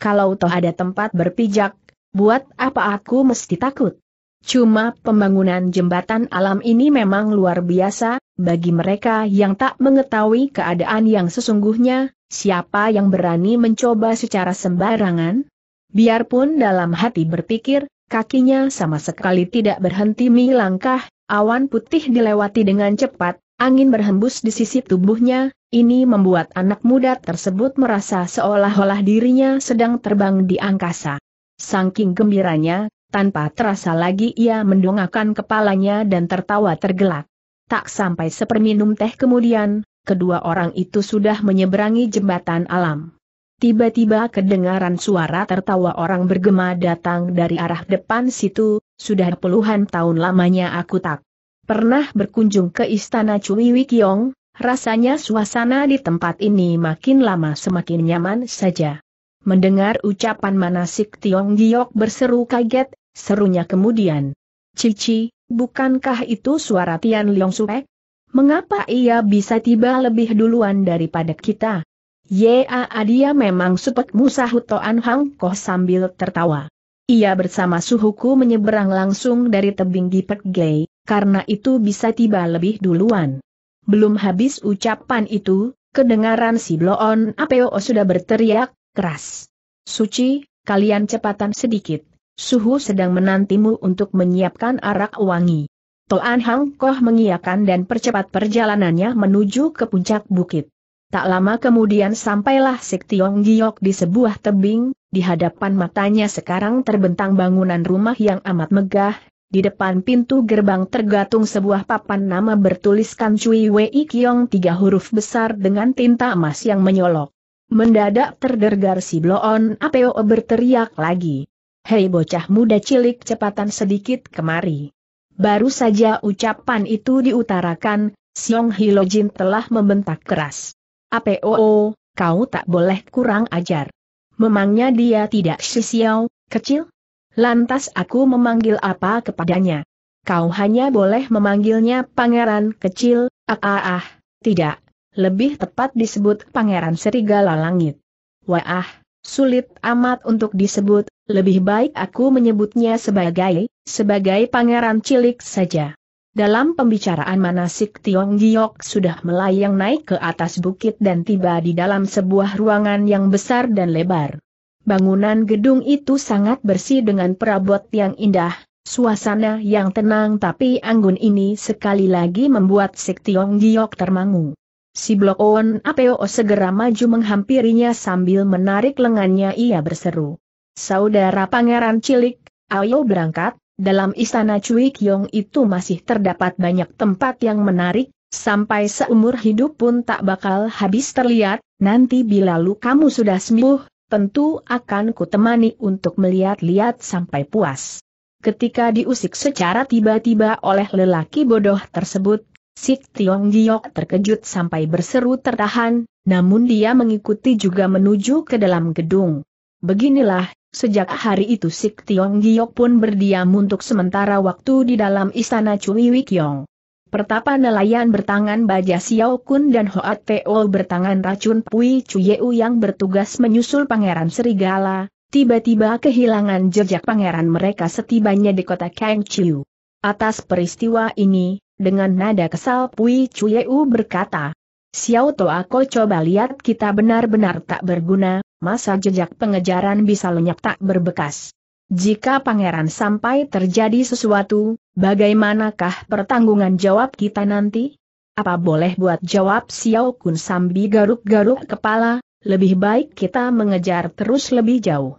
Kalau toh ada tempat berpijak, buat apa aku mesti takut? Cuma pembangunan jembatan alam ini memang luar biasa, bagi mereka yang tak mengetahui keadaan yang sesungguhnya, siapa yang berani mencoba secara sembarangan? Biarpun dalam hati berpikir, kakinya sama sekali tidak berhenti melangkah. awan putih dilewati dengan cepat, angin berhembus di sisi tubuhnya, ini membuat anak muda tersebut merasa seolah-olah dirinya sedang terbang di angkasa. Saking gembiranya, tanpa terasa lagi ia mendongakkan kepalanya dan tertawa tergelak. Tak sampai seperminum teh kemudian, kedua orang itu sudah menyeberangi jembatan alam. Tiba-tiba kedengaran suara tertawa orang bergema datang dari arah depan situ, sudah puluhan tahun lamanya aku tak pernah berkunjung ke istana Cui Wikiong, rasanya suasana di tempat ini makin lama semakin nyaman saja. Mendengar ucapan Manasik Tiong Giok berseru kaget, Serunya kemudian. Cici, bukankah itu suara Tian Leong Suek? Mengapa ia bisa tiba lebih duluan daripada kita? Ya, dia memang supekmu musahut Toan Hang Koh sambil tertawa. Ia bersama suhuku menyeberang langsung dari tebing Gipet Gay, karena itu bisa tiba lebih duluan. Belum habis ucapan itu, kedengaran si Bloon Apeo sudah berteriak, keras. Suci, kalian cepatan sedikit. Suhu sedang menantimu untuk menyiapkan arak wangi. Toan Hang Koh mengiakan dan percepat perjalanannya menuju ke puncak bukit. Tak lama kemudian sampailah Sik Tiong Giok di sebuah tebing, di hadapan matanya sekarang terbentang bangunan rumah yang amat megah, di depan pintu gerbang tergantung sebuah papan nama bertuliskan Cui Wei Kiong tiga huruf besar dengan tinta emas yang menyolok. Mendadak terdergar si Bloon Apeo berteriak lagi. Hei bocah muda cilik cepatan sedikit kemari. Baru saja ucapan itu diutarakan, Siong Hilojin telah membentak keras. Apeo, kau tak boleh kurang ajar. Memangnya dia tidak sisiau, kecil? Lantas aku memanggil apa kepadanya? Kau hanya boleh memanggilnya pangeran kecil, ah ah ah, tidak, lebih tepat disebut pangeran serigala langit. Wah, sulit amat untuk disebut lebih baik aku menyebutnya sebagai, sebagai pangeran cilik saja. Dalam pembicaraan manasik Tiong Giok sudah melayang naik ke atas bukit dan tiba di dalam sebuah ruangan yang besar dan lebar. Bangunan gedung itu sangat bersih dengan perabot yang indah, suasana yang tenang tapi anggun ini sekali lagi membuat Sik Tiong Giok termangu. Si Blok On Apeo segera maju menghampirinya sambil menarik lengannya ia berseru. Saudara pangeran cilik, ayo berangkat, dalam istana Cui Kyong itu masih terdapat banyak tempat yang menarik, sampai seumur hidup pun tak bakal habis terlihat, nanti bila lu kamu sudah sembuh, tentu akan kutemani untuk melihat-lihat sampai puas. Ketika diusik secara tiba-tiba oleh lelaki bodoh tersebut, Sik Tiong Giok terkejut sampai berseru tertahan, namun dia mengikuti juga menuju ke dalam gedung. Beginilah Sejak hari itu Sik Tiong Giok pun berdiam untuk sementara waktu di dalam istana Cui Wikyong. Pertapa nelayan bertangan baja Xiao Kun dan Hoat Teo bertangan racun Pui Chuyeu yang bertugas menyusul Pangeran Serigala, tiba-tiba kehilangan jejak pangeran mereka setibanya di kota Kang Chiu. Atas peristiwa ini, dengan nada kesal Pui Chuyeu berkata, Xiao Toa kau coba lihat kita benar-benar tak berguna, masa jejak pengejaran bisa lenyap tak berbekas. Jika pangeran sampai terjadi sesuatu, bagaimanakah pertanggungan jawab kita nanti? Apa boleh buat jawab Xiao Kun sambil garuk-garuk kepala, lebih baik kita mengejar terus lebih jauh.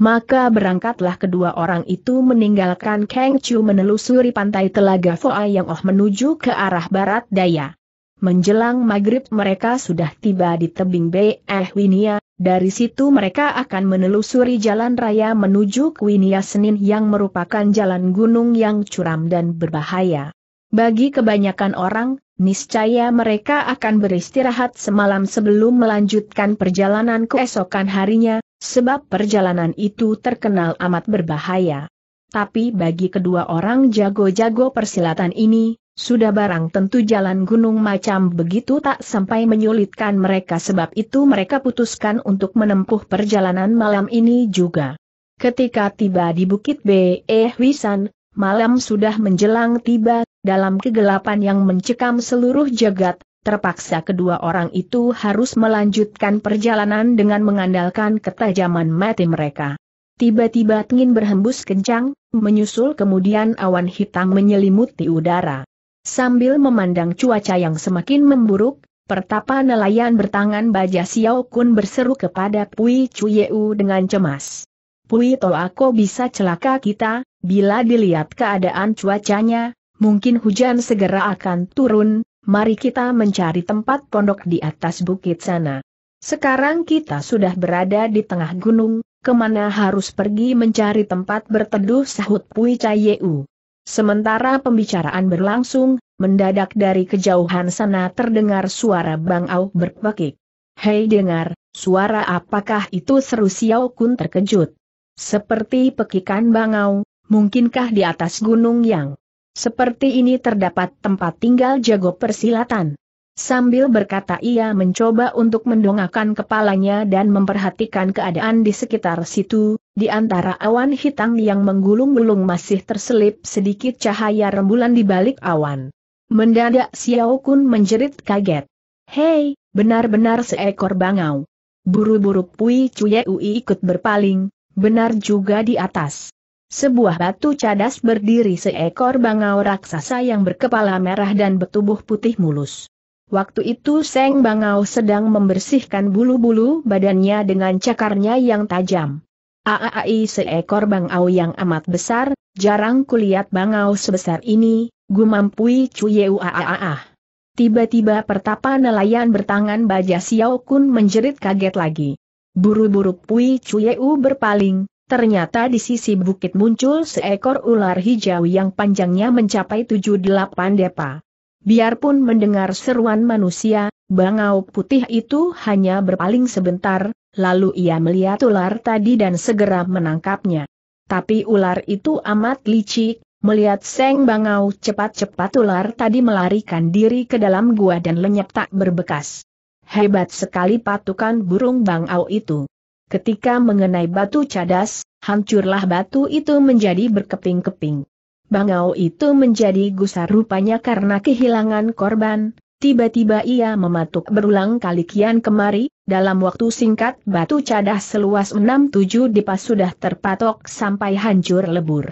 Maka berangkatlah kedua orang itu meninggalkan Kang Chu menelusuri pantai Telaga Foa yang Oh menuju ke arah barat daya. Menjelang maghrib mereka sudah tiba di tebing eh Winia, dari situ mereka akan menelusuri jalan raya menuju Winia Senin yang merupakan jalan gunung yang curam dan berbahaya. Bagi kebanyakan orang, niscaya mereka akan beristirahat semalam sebelum melanjutkan perjalanan keesokan harinya, sebab perjalanan itu terkenal amat berbahaya. Tapi bagi kedua orang jago-jago persilatan ini, sudah barang tentu jalan gunung macam begitu tak sampai menyulitkan mereka sebab itu mereka putuskan untuk menempuh perjalanan malam ini juga. Ketika tiba di Bukit B.E. Wisan, malam sudah menjelang tiba, dalam kegelapan yang mencekam seluruh jagat, terpaksa kedua orang itu harus melanjutkan perjalanan dengan mengandalkan ketajaman mati mereka. Tiba-tiba tingin berhembus kencang, menyusul kemudian awan hitam menyelimuti udara. Sambil memandang cuaca yang semakin memburuk, pertapa nelayan bertangan baja Xiao Kun berseru kepada Pui Chuyeu dengan cemas. Pui Toako bisa celaka kita, bila dilihat keadaan cuacanya, mungkin hujan segera akan turun, mari kita mencari tempat pondok di atas bukit sana. Sekarang kita sudah berada di tengah gunung, kemana harus pergi mencari tempat berteduh sahut Pui Cayeu. Sementara pembicaraan berlangsung, mendadak dari kejauhan sana terdengar suara Bang Au berpekik. Hei dengar, suara apakah itu seru Xiao Kun terkejut. Seperti pekikan Bang Au, mungkinkah di atas gunung yang seperti ini terdapat tempat tinggal jago persilatan. Sambil berkata ia mencoba untuk mendongakkan kepalanya dan memperhatikan keadaan di sekitar situ, di antara awan hitam yang menggulung-gulung masih terselip sedikit cahaya rembulan di balik awan. Mendadak Xiao Kun menjerit kaget. Hei, benar-benar seekor bangau. Buru-buru Pui Cuye Ui ikut berpaling, benar juga di atas. Sebuah batu cadas berdiri seekor bangau raksasa yang berkepala merah dan bertubuh putih mulus. Waktu itu Seng Bangau sedang membersihkan bulu-bulu badannya dengan cakarnya yang tajam. Aai seekor bangau yang amat besar, jarang kulihat bangau sebesar ini, Pui Chuyeu Aaah. Tiba-tiba pertapa nelayan bertangan baja Xiao Kun menjerit kaget lagi. Buru-buru Pui Chuyeu berpaling, ternyata di sisi bukit muncul seekor ular hijau yang panjangnya mencapai 78 depa. Biarpun mendengar seruan manusia, bangau putih itu hanya berpaling sebentar, Lalu ia melihat ular tadi dan segera menangkapnya. Tapi ular itu amat licik, melihat Seng Bangau cepat-cepat ular tadi melarikan diri ke dalam gua dan lenyap tak berbekas. Hebat sekali patukan burung Bangau itu. Ketika mengenai batu cadas, hancurlah batu itu menjadi berkeping-keping. Bangau itu menjadi gusar rupanya karena kehilangan korban, Tiba-tiba ia mematuk berulang kali kian kemari, dalam waktu singkat batu cadah seluas 67 dipas sudah terpatok sampai hancur lebur.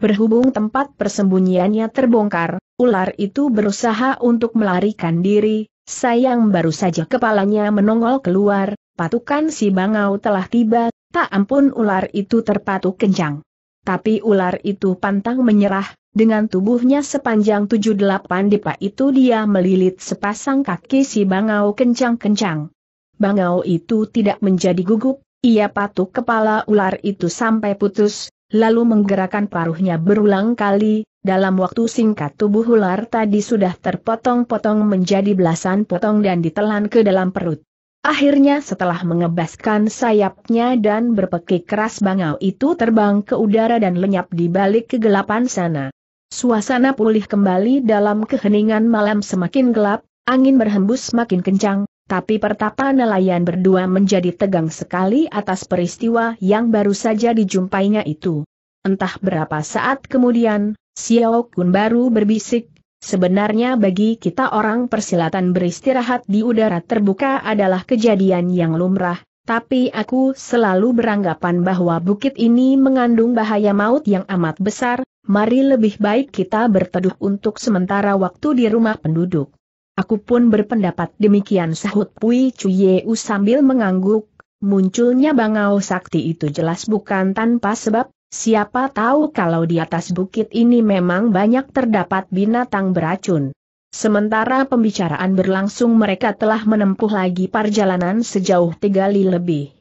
Berhubung tempat persembunyiannya terbongkar, ular itu berusaha untuk melarikan diri, sayang baru saja kepalanya menongol keluar, patukan si bangau telah tiba, tak ampun ular itu terpatuk kencang. Tapi ular itu pantang menyerah, dengan tubuhnya sepanjang 78 depa itu dia melilit sepasang kaki si Bangau kencang-kencang. Bangau itu tidak menjadi gugup, ia patuh kepala ular itu sampai putus, lalu menggerakkan paruhnya berulang kali, dalam waktu singkat tubuh ular tadi sudah terpotong-potong menjadi belasan potong dan ditelan ke dalam perut. Akhirnya setelah mengebaskan sayapnya dan berpekik keras bangau itu terbang ke udara dan lenyap di balik kegelapan sana. Suasana pulih kembali dalam keheningan malam semakin gelap, angin berhembus makin kencang, tapi pertapa nelayan berdua menjadi tegang sekali atas peristiwa yang baru saja dijumpainya itu. Entah berapa saat kemudian, Xiao Kun baru berbisik, sebenarnya bagi kita orang persilatan beristirahat di udara terbuka adalah kejadian yang lumrah, tapi aku selalu beranggapan bahwa bukit ini mengandung bahaya maut yang amat besar, mari lebih baik kita berteduh untuk sementara waktu di rumah penduduk. Aku pun berpendapat demikian sahut Pui Chuyeu sambil mengangguk, munculnya bangau sakti itu jelas bukan tanpa sebab, siapa tahu kalau di atas bukit ini memang banyak terdapat binatang beracun. Sementara pembicaraan berlangsung mereka telah menempuh lagi perjalanan sejauh tiga li lebih.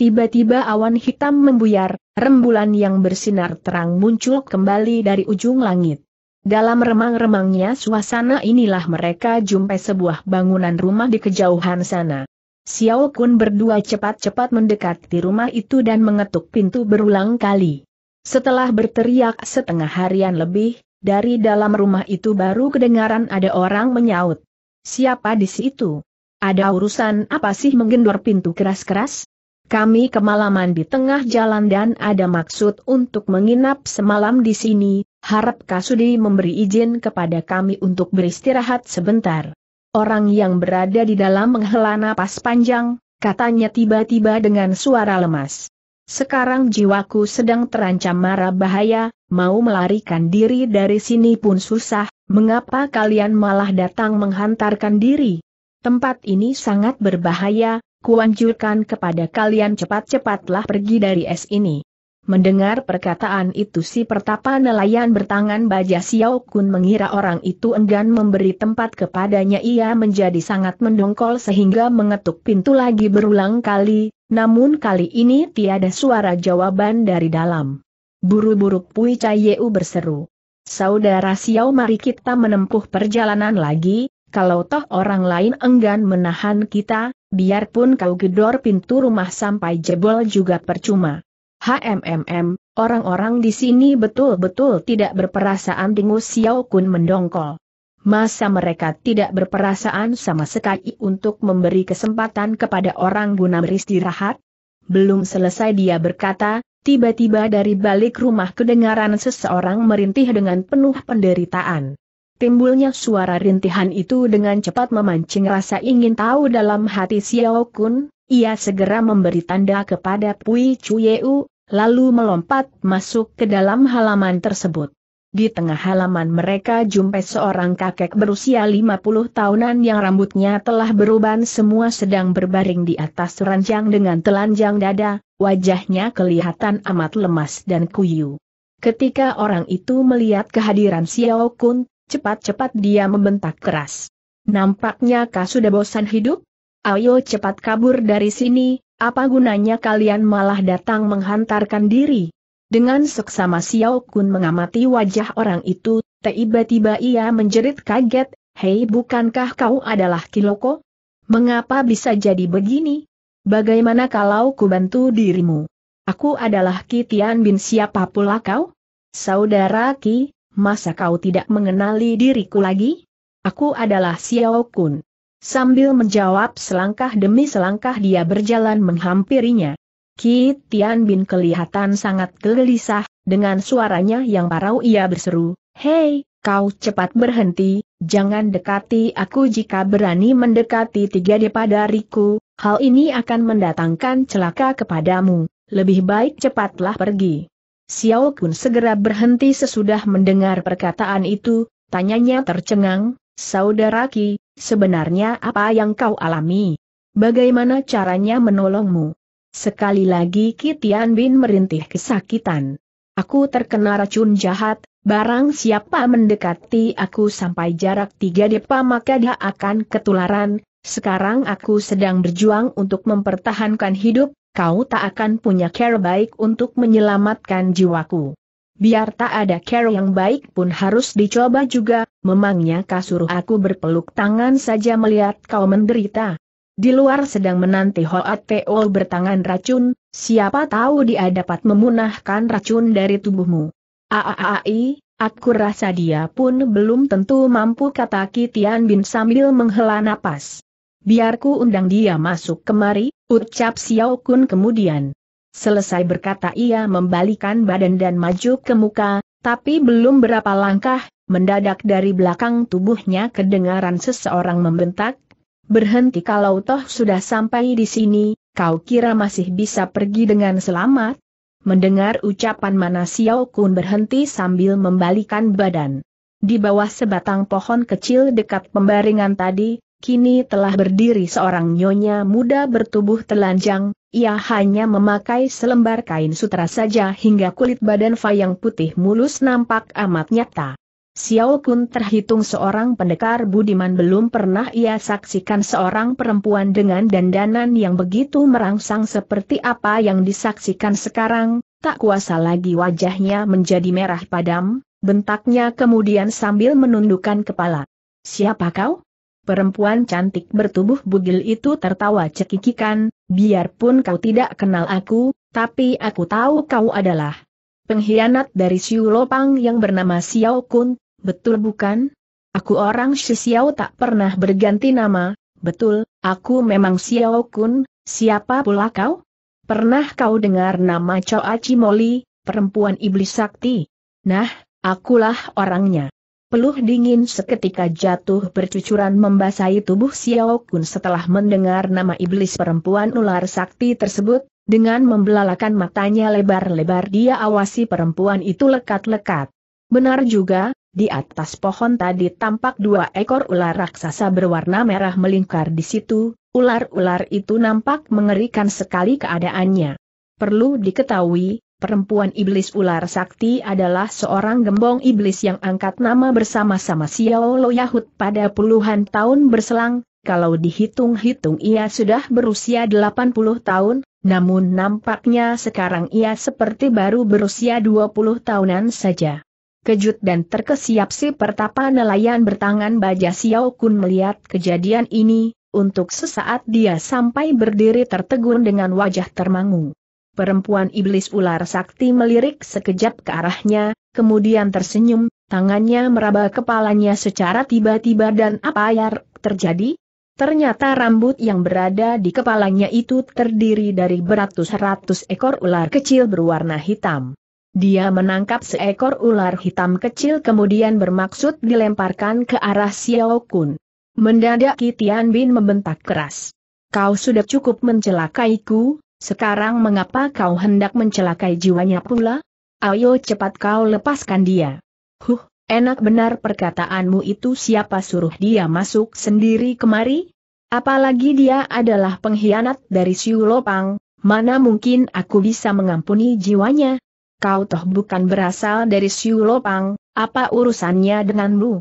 Tiba-tiba awan hitam membuyar, rembulan yang bersinar terang muncul kembali dari ujung langit. Dalam remang-remangnya suasana inilah mereka jumpai sebuah bangunan rumah di kejauhan sana. Xiao Kun berdua cepat-cepat mendekati rumah itu dan mengetuk pintu berulang kali. Setelah berteriak setengah harian lebih, dari dalam rumah itu baru kedengaran ada orang menyaut. Siapa di situ? Ada urusan apa sih menggendor pintu keras-keras? Kami kemalaman di tengah jalan dan ada maksud untuk menginap semalam di sini, harap Kasudi memberi izin kepada kami untuk beristirahat sebentar. Orang yang berada di dalam menghela napas panjang, katanya tiba-tiba dengan suara lemas. Sekarang jiwaku sedang terancam mara bahaya, mau melarikan diri dari sini pun susah, mengapa kalian malah datang menghantarkan diri? Tempat ini sangat berbahaya, kuanjurkan kepada kalian cepat-cepatlah pergi dari es ini. Mendengar perkataan itu si pertapa nelayan bertangan baja Xiao Kun mengira orang itu enggan memberi tempat kepadanya ia menjadi sangat mendongkol sehingga mengetuk pintu lagi berulang kali, namun kali ini tiada suara jawaban dari dalam. Buru-buru Pui Chayeu berseru. Saudara Xiao mari kita menempuh perjalanan lagi, kalau toh orang lain enggan menahan kita, biarpun kau gedor pintu rumah sampai jebol juga percuma. HMMM, orang-orang di sini betul-betul tidak berperasaan dengus Xiao Kun mendongkol. Masa mereka tidak berperasaan sama sekali untuk memberi kesempatan kepada orang guna beristirahat? Belum selesai dia berkata, tiba-tiba dari balik rumah kedengaran seseorang merintih dengan penuh penderitaan. Timbulnya suara rintihan itu dengan cepat memancing rasa ingin tahu dalam hati Xiao Kun, ia segera memberi tanda kepada Pui Chuyeu, lalu melompat masuk ke dalam halaman tersebut. Di tengah halaman mereka jumpai seorang kakek berusia 50 tahunan yang rambutnya telah beruban semua sedang berbaring di atas ranjang dengan telanjang dada, wajahnya kelihatan amat lemas dan kuyu. Ketika orang itu melihat kehadiran Xiao Kun, Cepat-cepat dia membentak keras. Nampaknya kau sudah bosan hidup? Ayo cepat kabur dari sini, apa gunanya kalian malah datang menghantarkan diri? Dengan seksama Xiao Kun mengamati wajah orang itu, tiba-tiba ia menjerit kaget, Hei bukankah kau adalah Kiloko? Mengapa bisa jadi begini? Bagaimana kalau ku bantu dirimu? Aku adalah Kitian bin siapa pula kau? Saudara Ki, masa kau tidak mengenali diriku lagi? Aku adalah Xiao Kun. Sambil menjawab selangkah demi selangkah dia berjalan menghampirinya. Ki Tian Bin kelihatan sangat gelisah, dengan suaranya yang parau ia berseru, Hei, kau cepat berhenti, jangan dekati aku jika berani mendekati tiga dariku, hal ini akan mendatangkan celaka kepadamu, lebih baik cepatlah pergi. Xiao Kun segera berhenti sesudah mendengar perkataan itu, tanyanya tercengang, Saudara Ki, sebenarnya apa yang kau alami? Bagaimana caranya menolongmu? Sekali lagi Ki Tian Bin merintih kesakitan. Aku terkena racun jahat, barang siapa mendekati aku sampai jarak tiga depa maka dia akan ketularan, sekarang aku sedang berjuang untuk mempertahankan hidup, kau tak akan punya care baik untuk menyelamatkan jiwaku. Biar tak ada care yang baik pun harus dicoba juga, memangnya kasur aku berpeluk tangan saja melihat kau menderita. Di luar sedang menanti Hoat Teo bertangan racun, siapa tahu dia dapat memunahkan racun dari tubuhmu. Aaai, Aku rasa dia pun belum tentu mampu kata Kitian Bin sambil menghela napas. Biarku undang dia masuk kemari, ucap Xiao Kun kemudian. Selesai berkata ia membalikan badan dan maju ke muka, tapi belum berapa langkah, mendadak dari belakang tubuhnya kedengaran seseorang membentak. Berhenti kalau toh sudah sampai di sini, kau kira masih bisa pergi dengan selamat? Mendengar ucapan mana Xiao Kun berhenti sambil membalikan badan. Di bawah sebatang pohon kecil dekat pembaringan tadi, kini telah berdiri seorang nyonya muda bertubuh telanjang, ia hanya memakai selembar kain sutra saja hingga kulit badan Fayang putih mulus nampak amat nyata. Xiao Kun terhitung seorang pendekar budiman belum pernah ia saksikan seorang perempuan dengan dandanan yang begitu merangsang seperti apa yang disaksikan sekarang, tak kuasa lagi wajahnya menjadi merah padam, bentaknya kemudian sambil menundukkan kepala. Siapa kau? Perempuan cantik bertubuh bugil itu tertawa cekikikan, biarpun kau tidak kenal aku, tapi aku tahu kau adalah pengkhianat dari Xiu Lopang yang bernama Xiao Kun, betul bukan? Aku orang Shi Xiao tak pernah berganti nama, betul, aku memang Xiao Kun, siapa pula kau? Pernah kau dengar nama Cao Choa Chimoli, perempuan iblis sakti? Nah, akulah orangnya. Peluh dingin seketika jatuh bercucuran membasahi tubuh Xiao Kun setelah mendengar nama iblis perempuan ular sakti tersebut, dengan membelalakan matanya lebar-lebar dia awasi perempuan itu lekat-lekat. Benar juga, di atas pohon tadi tampak dua ekor ular raksasa berwarna merah melingkar di situ, ular-ular itu nampak mengerikan sekali keadaannya. Perlu diketahui, perempuan iblis ular sakti adalah seorang gembong iblis yang angkat nama bersama-sama Xiao Lo Yahut pada puluhan tahun berselang, kalau dihitung-hitung ia sudah berusia 80 tahun, namun nampaknya sekarang ia seperti baru berusia 20 tahunan saja. Kejut dan terkesiap si pertapa nelayan bertangan baja Xiao Kun melihat kejadian ini, untuk sesaat dia sampai berdiri tertegun dengan wajah termangu. Perempuan iblis ular sakti melirik sekejap ke arahnya, kemudian tersenyum, tangannya meraba kepalanya secara tiba-tiba dan apa yang terjadi? Ternyata rambut yang berada di kepalanya itu terdiri dari beratus-ratus ekor ular kecil berwarna hitam. Dia menangkap seekor ular hitam kecil kemudian bermaksud dilemparkan ke arah Xiao Kun. Mendadak Kitian Bin membentak keras. Kau sudah cukup mencelakaiku, sekarang mengapa kau hendak mencelakai jiwanya pula? Ayo cepat kau lepaskan dia. Huh, enak benar perkataanmu itu siapa suruh dia masuk sendiri kemari? Apalagi dia adalah pengkhianat dari Siulopang, mana mungkin aku bisa mengampuni jiwanya? Kau toh bukan berasal dari Siulopang, apa urusannya denganmu?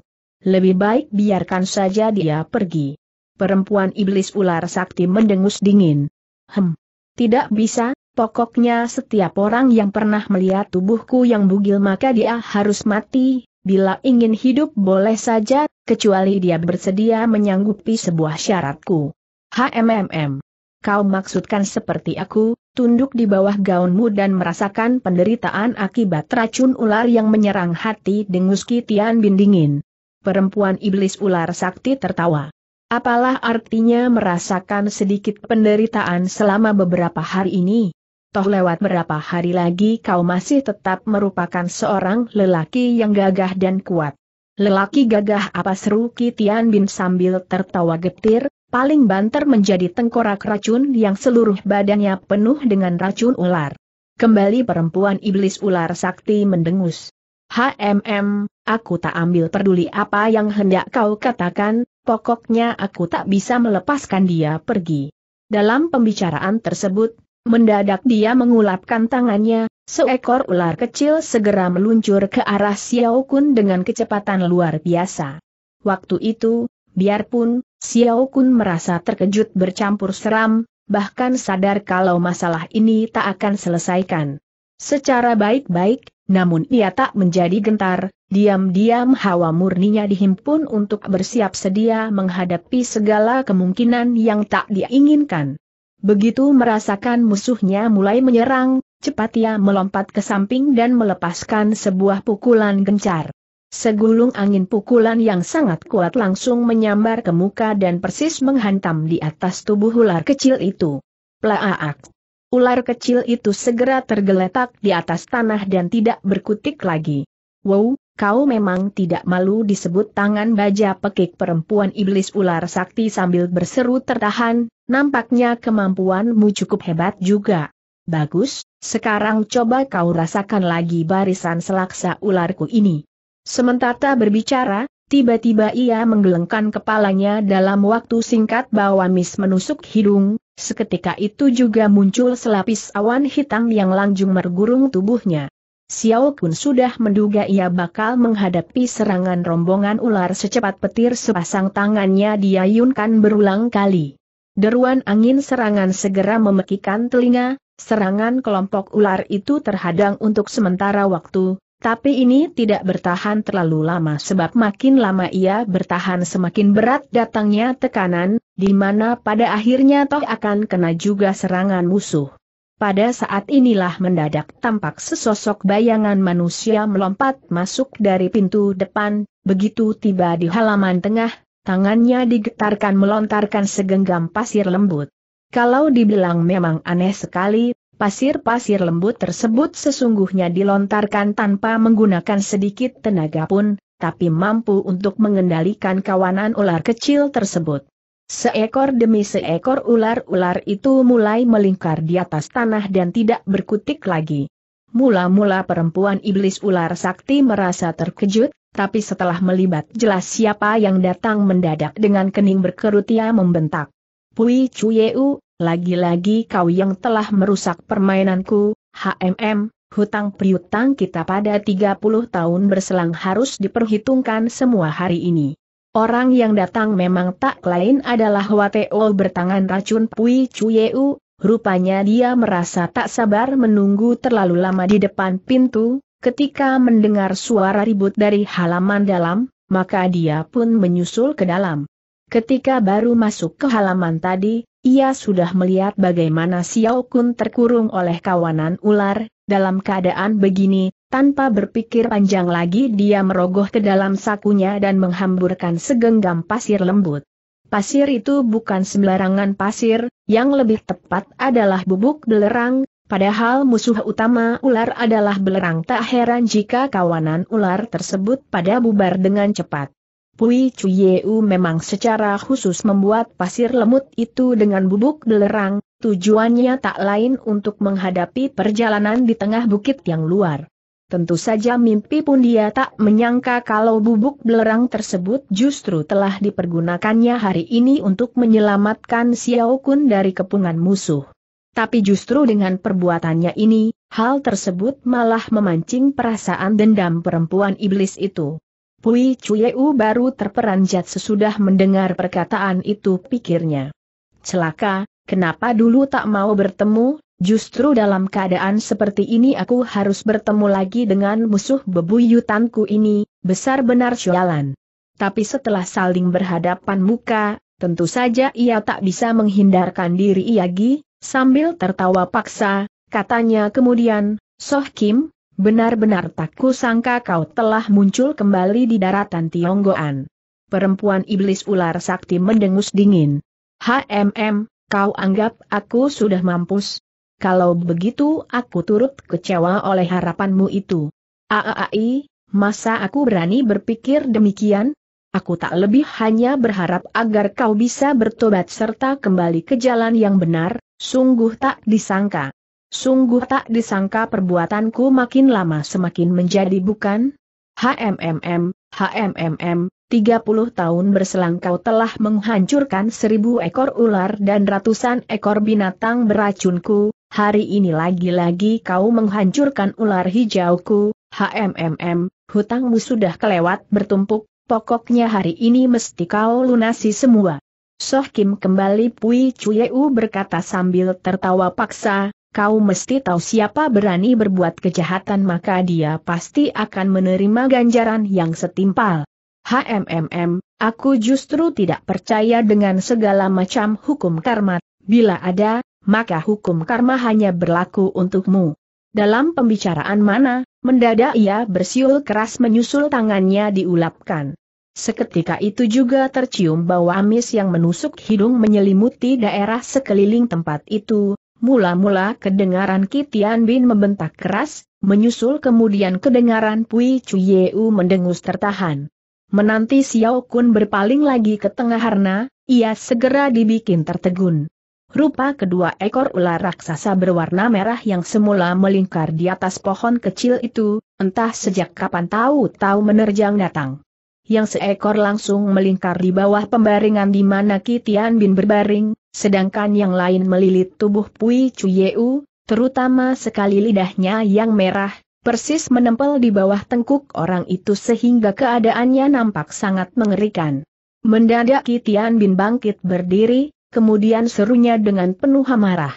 Lebih baik biarkan saja dia pergi. Perempuan iblis ular sakti mendengus dingin. Hem, tidak bisa, pokoknya setiap orang yang pernah melihat tubuhku yang bugil maka dia harus mati, bila ingin hidup boleh saja, kecuali dia bersedia menyanggupi sebuah syaratku. HMMM. Kau maksudkan seperti aku, tunduk di bawah gaunmu dan merasakan penderitaan akibat racun ular yang menyerang hati dengus Kitian Bindingin. Perempuan iblis ular sakti tertawa. Apalah artinya merasakan sedikit penderitaan selama beberapa hari ini? Toh lewat berapa hari lagi kau masih tetap merupakan seorang lelaki yang gagah dan kuat. Lelaki gagah apa seru Kitian Bin sambil tertawa getir, paling banter menjadi tengkorak racun yang seluruh badannya penuh dengan racun ular. Kembali perempuan iblis ular sakti mendengus. HMM, aku tak ambil peduli apa yang hendak kau katakan, pokoknya aku tak bisa melepaskan dia pergi. Dalam pembicaraan tersebut, mendadak dia mengulapkan tangannya, seekor ular kecil segera meluncur ke arah Xiao Kun dengan kecepatan luar biasa. Waktu itu, biarpun, Xiao Kun merasa terkejut bercampur seram, bahkan sadar kalau masalah ini tak akan selesaikan. Secara baik-baik, namun ia tak menjadi gentar, diam-diam hawa murninya dihimpun untuk bersiap sedia menghadapi segala kemungkinan yang tak diinginkan. Begitu merasakan musuhnya mulai menyerang, cepat ia melompat ke samping dan melepaskan sebuah pukulan gencar. Segulung angin pukulan yang sangat kuat langsung menyambar ke muka dan persis menghantam di atas tubuh ular kecil itu. Plaak! Ular kecil itu segera tergeletak di atas tanah dan tidak berkutik lagi. Wow, kau memang tidak malu disebut tangan baja pekik perempuan iblis ular sakti sambil berseru tertahan, nampaknya kemampuanmu cukup hebat juga. Bagus, sekarang coba kau rasakan lagi barisan selaksa ularku ini. Sementara berbicara, Tiba-tiba ia menggelengkan kepalanya dalam waktu singkat bahwa Miss menusuk hidung, seketika itu juga muncul selapis awan hitam yang langjung mergurung tubuhnya. Xiao Kun sudah menduga ia bakal menghadapi serangan rombongan ular secepat petir sepasang tangannya diayunkan berulang kali. Deruan angin serangan segera memekikan telinga, serangan kelompok ular itu terhadang untuk sementara waktu, tapi ini tidak bertahan terlalu lama sebab makin lama ia bertahan semakin berat datangnya tekanan, di mana pada akhirnya toh akan kena juga serangan musuh. Pada saat inilah mendadak tampak sesosok bayangan manusia melompat masuk dari pintu depan, begitu tiba di halaman tengah, tangannya digetarkan melontarkan segenggam pasir lembut. Kalau dibilang memang aneh sekali, pasir-pasir lembut tersebut sesungguhnya dilontarkan tanpa menggunakan sedikit tenaga pun, tapi mampu untuk mengendalikan kawanan ular kecil tersebut. Seekor demi seekor ular-ular itu mulai melingkar di atas tanah dan tidak berkutik lagi. Mula-mula perempuan iblis ular sakti merasa terkejut, tapi setelah melibat jelas siapa yang datang mendadak dengan kening berkerut ia membentak. Pui Chuyeu, lagi-lagi kau yang telah merusak permainanku, HMM, hutang priutang kita pada 30 tahun berselang harus diperhitungkan semua hari ini. Orang yang datang memang tak lain adalah Wateo bertangan racun Pui Chuyeu, rupanya dia merasa tak sabar menunggu terlalu lama di depan pintu, ketika mendengar suara ribut dari halaman dalam, maka dia pun menyusul ke dalam. Ketika baru masuk ke halaman tadi, ia sudah melihat bagaimana Xiao Kun terkurung oleh kawanan ular, dalam keadaan begini, tanpa berpikir panjang lagi dia merogoh ke dalam sakunya dan menghamburkan segenggam pasir lembut. Pasir itu bukan sembarangan pasir, yang lebih tepat adalah bubuk belerang, padahal musuh utama ular adalah belerang tak heran jika kawanan ular tersebut pada bubar dengan cepat. Pui Chuyeu memang secara khusus membuat pasir lembut itu dengan bubuk belerang, tujuannya tak lain untuk menghadapi perjalanan di tengah bukit yang luar. Tentu saja mimpi pun dia tak menyangka kalau bubuk belerang tersebut justru telah dipergunakannya hari ini untuk menyelamatkan Xiao Kun dari kepungan musuh. Tapi justru dengan perbuatannya ini, hal tersebut malah memancing perasaan dendam perempuan iblis itu. Pui Chuyeu baru terperanjat sesudah mendengar perkataan itu pikirnya. Celaka, kenapa dulu tak mau bertemu, justru dalam keadaan seperti ini aku harus bertemu lagi dengan musuh bebuyutanku ini, besar benar syualan. Tapi setelah saling berhadapan muka, tentu saja ia tak bisa menghindarkan diri Iagi, sambil tertawa paksa, katanya kemudian, Soh Kim, Benar-benar tak kusangka kau telah muncul kembali di daratan Tionggoan. Perempuan iblis ular sakti mendengus dingin. HMM, kau anggap aku sudah mampus? Kalau begitu aku turut kecewa oleh harapanmu itu. Aai, masa aku berani berpikir demikian? Aku tak lebih hanya berharap agar kau bisa bertobat serta kembali ke jalan yang benar, sungguh tak disangka. Sungguh tak disangka perbuatanku makin lama semakin menjadi bukan? HMMM, HMMM, 30 tahun berselang kau telah menghancurkan seribu ekor ular dan ratusan ekor binatang beracunku, hari ini lagi-lagi kau menghancurkan ular hijauku, HMMM, hutangmu sudah kelewat bertumpuk, pokoknya hari ini mesti kau lunasi semua. Soh Kim kembali Pui Chuyeu berkata sambil tertawa paksa, kau mesti tahu siapa berani berbuat kejahatan maka dia pasti akan menerima ganjaran yang setimpal. HMMM, aku justru tidak percaya dengan segala macam hukum karma, bila ada, maka hukum karma hanya berlaku untukmu. Dalam pembicaraan mana, mendadak ia bersiul keras menyusul tangannya diulapkan. Seketika itu juga tercium bau amis yang menusuk hidung menyelimuti daerah sekeliling tempat itu, Mula-mula kedengaran Kitian Bin membentak keras, menyusul kemudian kedengaran Pui Chuyeu mendengus tertahan. Menanti Xiao Kun berpaling lagi ke tengah harna, ia segera dibikin tertegun. Rupa kedua ekor ular raksasa berwarna merah yang semula melingkar di atas pohon kecil itu, entah sejak kapan tahu-tahu menerjang datang. Yang seekor langsung melingkar di bawah pembaringan di mana Kitian Bin berbaring, sedangkan yang lain melilit tubuh Pui Chuyeu, terutama sekali lidahnya yang merah, persis menempel di bawah tengkuk orang itu sehingga keadaannya nampak sangat mengerikan. Mendadak Kitian Bin bangkit berdiri, kemudian serunya dengan penuh amarah.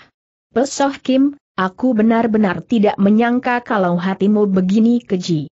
Pesoh Kim, aku benar-benar tidak menyangka kalau hatimu begini keji.